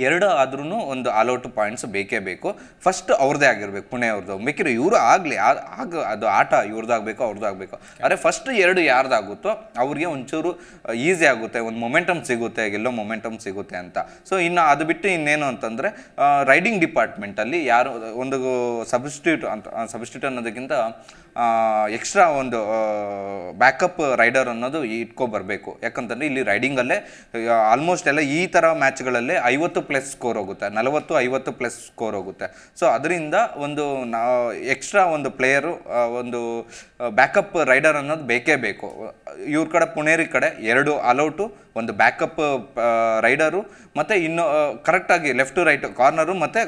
ಎರಡು ಆದ್ರೂ ಒಂದು ಆಲೌಟ್ ಪಾಯಿಂಟ್ಸ್ ಬೇಕೇ ಬೇಕು ಫಸ್ಟ್ ಅವ್ರದ್ದೇ ಆಗಿರ್ಬೇಕು ಪುಣೆ ಅವ್ರದ್ದು ಬೇಕಿದ್ರೆ ಇವರು ಆಗಲಿ ಆಗ ಅದು ಆಟ ಇವ್ರದ್ದಾಗಬೇಕು ಅವ್ರದ್ದು ಆಗಬೇಕು ಆದರೆ ಫಸ್ಟ್ ಎರಡು ಯಾರ್ದಾಗುತ್ತೋ ಅವ್ರಿಗೆ ಒಂಚೂರು ಈಸಿ ಆಗುತ್ತೆ ಒಂದು ಮೊಮೆಂಟಮ್ ಸಿಗುತ್ತೆ ಎಲ್ಲೋ ಮೊಮೆಂಟಮ್ ಸಿಗುತ್ತೆ ಅಂತ ಸೊ ಇನ್ನು ಅದು ಬಿಟ್ಟು ಇನ್ನೇನು ಅಂತಂದರೆ ರೈಡಿಂಗ್ ಡಿಪಾರ್ಟ್ಮೆಂಟಲ್ಲಿ ಯಾರು ಒಂದು ಸಬ್ಸ್ಟಿಟ್ಯೂಟ್ ಅಂತ ಸಬ್ಸ್ಟಿಟ್ಯೂಟ್ ಅನ್ನೋದಕ್ಕಿಂತ ಎಕ್ಸ್ಟ್ರಾ ಒಂದು ಬ್ಯಾಕಪ್ ರೈಡರ್ ಅನ್ನೋದು ಇಟ್ಕೊಬರ್ಬೇಕು ಬರಬೇಕು ಯಾಕಂತಂದರೆ ಇಲ್ಲಿ ರೈಡಿಂಗಲ್ಲೇ ಆಲ್ಮೋಸ್ಟ್ ಎಲ್ಲ ಈ ಥರ ಮ್ಯಾಚ್ಗಳಲ್ಲೇ ಐವತ್ತು ಐವತ್ತು ಪ್ಲಸ್ ಸ್ಕೋರ್ ಹೋಗುತ್ತೆ ನಲವತ್ತು ಐವತ್ತು ಪ್ಲಸ್ ಸ್ಕೋರ್ ಹೋಗುತ್ತೆ ಸೊ ಅದರಿಂದ ಒಂದು ನಾ ಎಕ್ಸ್ಟ್ರಾ ಒಂದು ಪ್ಲೇಯರು ಒಂದು ಬ್ಯಾಕಪ್ ರೈಡರ್ ಅನ್ನೋದು ಬೇಕೇ ಬೇಕು ಇವ್ರ ಕಡೆ ಪುಣೇರಿ ಕಡೆ ಎರಡು ಅಲೌಟು ಒಂದು ಬ್ಯಾಕಪ್ ರೈಡರು ಮತ್ತು ಇನ್ನು ಕರೆಕ್ಟಾಗಿ ಲೆಫ್ಟು ರೈಟು ಕಾರ್ನರು ಮತ್ತು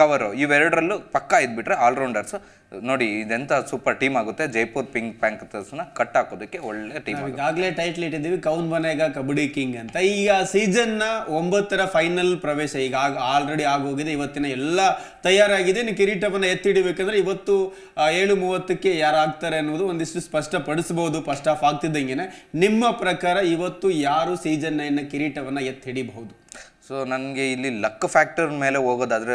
ಕವರು ಇವೆರಡರಲ್ಲೂ ಪಕ್ಕ ಇದ್ಬಿಟ್ರೆ ಆಲ್ರೌಂಡರ್ಸು ನೋಡಿ ಇದೆಂತ ಸೂಪರ್ ಟೀಮ್ ಆಗುತ್ತೆ ಜೈಪುರ್ ಪಿಂಕ್ ಪ್ಯಾಂಕರ್ಸ್ನ ಕಟ್ ಹಾಕೋದಕ್ಕೆ ಒಳ್ಳೆ ಟೀಮ್
ಈಗಾಗಲೇ ಟೈಟ್ಲ್ ಇಟ್ಟಿದ್ದೀವಿ ಕೌನ್ ಬನೇಗ ಕಬಡ್ಡಿ ಕಿಂಗ್ ಅಂತ ಈಗ ಸೀಸನ್ನ ಒಂಬತ್ತರ ಫೈನಲ್ ಪ್ರವೇಶ ಈಗ ಆಲ್ರೆಡಿ ಆಗೋಗಿದೆ ಇವತ್ತಿನ ಎಲ್ಲ ತಯಾರಾಗಿದೆ ನೀವು ಕಿರೀಟವನ್ನು ಎತ್ತಿಡಬೇಕಂದ್ರೆ ಇವತ್ತು ಏಳು ಮೂವತ್ತಕ್ಕೆ ಯಾರು ಆಗ್ತಾರೆ ಅನ್ನೋದು ಒಂದಿಷ್ಟು ಸ್ಪಷ್ಟಪಡಿಸಬಹುದು ಫಸ್ಟ್ ಆಫ್ ಆಗ್ತಿದ್ದಂಗೆ ನಿಮ್ಮ ಪ್ರಕಾರ ಇವತ್ತು ಯಾರು ಸೀಸನ್ ನೈನ್ನ ಕಿರೀಟವನ್ನು ಎತ್ತಿಡಿಬಹುದು
ಸೊ ನನಗೆ ಇಲ್ಲಿ ಲಕ್ ಫ್ಯಾಕ್ಟರ್ ಮೇಲೆ ಹೋಗೋದಾದರೆ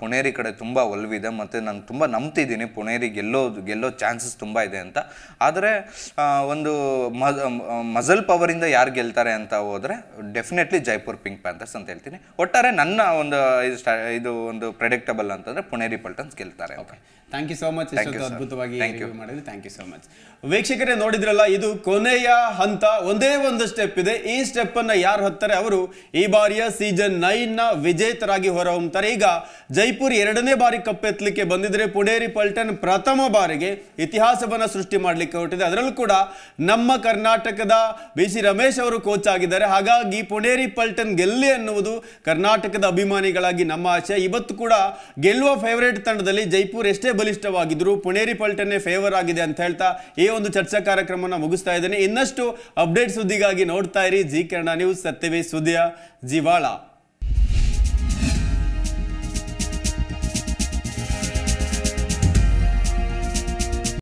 ಪುಣೇರಿ ಕಡೆ ತುಂಬ ಒಲವಿದೆ ಮತ್ತು ನಾನು ತುಂಬ ನಂಬ್ತಿದ್ದೀನಿ ಪುಣೇರಿ ಗೆಲ್ಲೋ ಗೆಲ್ಲೋ ಚಾನ್ಸಸ್ ತುಂಬ ಇದೆ ಅಂತ ಆದರೆ ಒಂದು ಮಜ ಮಜಲ್ ಪವರಿಂದ ಯಾರು ಗೆಲ್ತಾರೆ ಅಂತ ಹೋದರೆ ಡೆಫಿನೆಟ್ಲಿ ಜೈಪುರ್ ಪಿಂಕ್ ಪ್ಯಾಂಥರ್ಸ್ ಅಂತ ಹೇಳ್ತೀನಿ ಒಟ್ಟಾರೆ ನನ್ನ ಒಂದು ಇದು ಸ್ಟಾ ಇದು ಒಂದು ಪ್ರೆಡಿಕ್ಟಬಲ್ ಅಂತಂದರೆ
ಪುಣೇರಿ ಪಲ್ಟನ್ಸ್ ಗೆಲ್ತಾರೆ okay thank you so much ಅದ್ಭುತವಾಗಿ ಥ್ಯಾಂಕ್ ಯು ಸೋ ಮಚ್ ವೀಕ್ಷಕರೇ ನೋಡಿದ್ರಲ್ಲ ಇದು ಕೊನೆಯ ಹಂತ ಒಂದೇ ಒಂದು ಸ್ಟೆಪ್ ಇದೆ ಈ ಸ್ಟೆಪ್ ಅನ್ನ ಯಾರು ಹೊತ್ತಾರೆ ಅವರು ಈ ಬಾರಿಯ ಸೀಸನ್ ನೈನ್ ನ ವಿಜೇತರಾಗಿ ಹೊರಹೊಮ್ಮುತ್ತಾರೆ ಈಗ ಜೈಪುರ್ ಎರಡನೇ ಬಾರಿ ಕಪ್ ಎತ್ತಲಿಕ್ಕೆ ಬಂದಿದ್ರೆ ಪುಣೇರಿ ಪಲ್ಟನ್ ಪ್ರಥಮ ಬಾರಿಗೆ ಇತಿಹಾಸವನ್ನ ಸೃಷ್ಟಿ ಮಾಡಲಿಕ್ಕೆ ಹೊರಟಿದೆ ಅದರಲ್ಲೂ ಕೂಡ ನಮ್ಮ ಕರ್ನಾಟಕದ ಬಿ ಸಿ ರಮೇಶ್ ಅವರು ಕೋಚ್ ಆಗಿದ್ದಾರೆ ಹಾಗಾಗಿ ಪುಣೇರಿ ಪಲ್ಟನ್ ಗೆಲ್ಲಿ ಅನ್ನುವುದು ಕರ್ನಾಟಕದ ಅಭಿಮಾನಿಗಳಾಗಿ ನಮ್ಮ ಆಶಯ ಇವತ್ತು ಕೂಡ ಗೆಲ್ಲುವ ಫೇವರೇಟ್ ತಂಡದಲ್ಲಿ ಜೈಪುರ್ ಎಷ್ಟೇ ಬಲಿಷ್ಠವಾಗಿದ್ದರು ಪುಣೇರಿ ಪಲ್ಟನೆ ಫೇವರ್ ಆಗಿದೆ ಅಂತ ಹೇಳ್ತಾ ಈ ಒಂದು ಚರ್ಚಾ ಕಾರ್ಯಕ್ರಮವನ್ನು ಮುಗಿಸ್ತಾ ಇದ್ದೇನೆ ಇನ್ನಷ್ಟು ಅಪ್ಡೇಟ್ ಸುದ್ದಿಗಾಗಿ ನೋಡ್ತಾ ಇರಿ ಜಿ ಕನ್ನಡ ನ್ಯೂಸ್ ಸತ್ಯವೇ ಸುದ್ದಿಯ ಜಿವಾಳ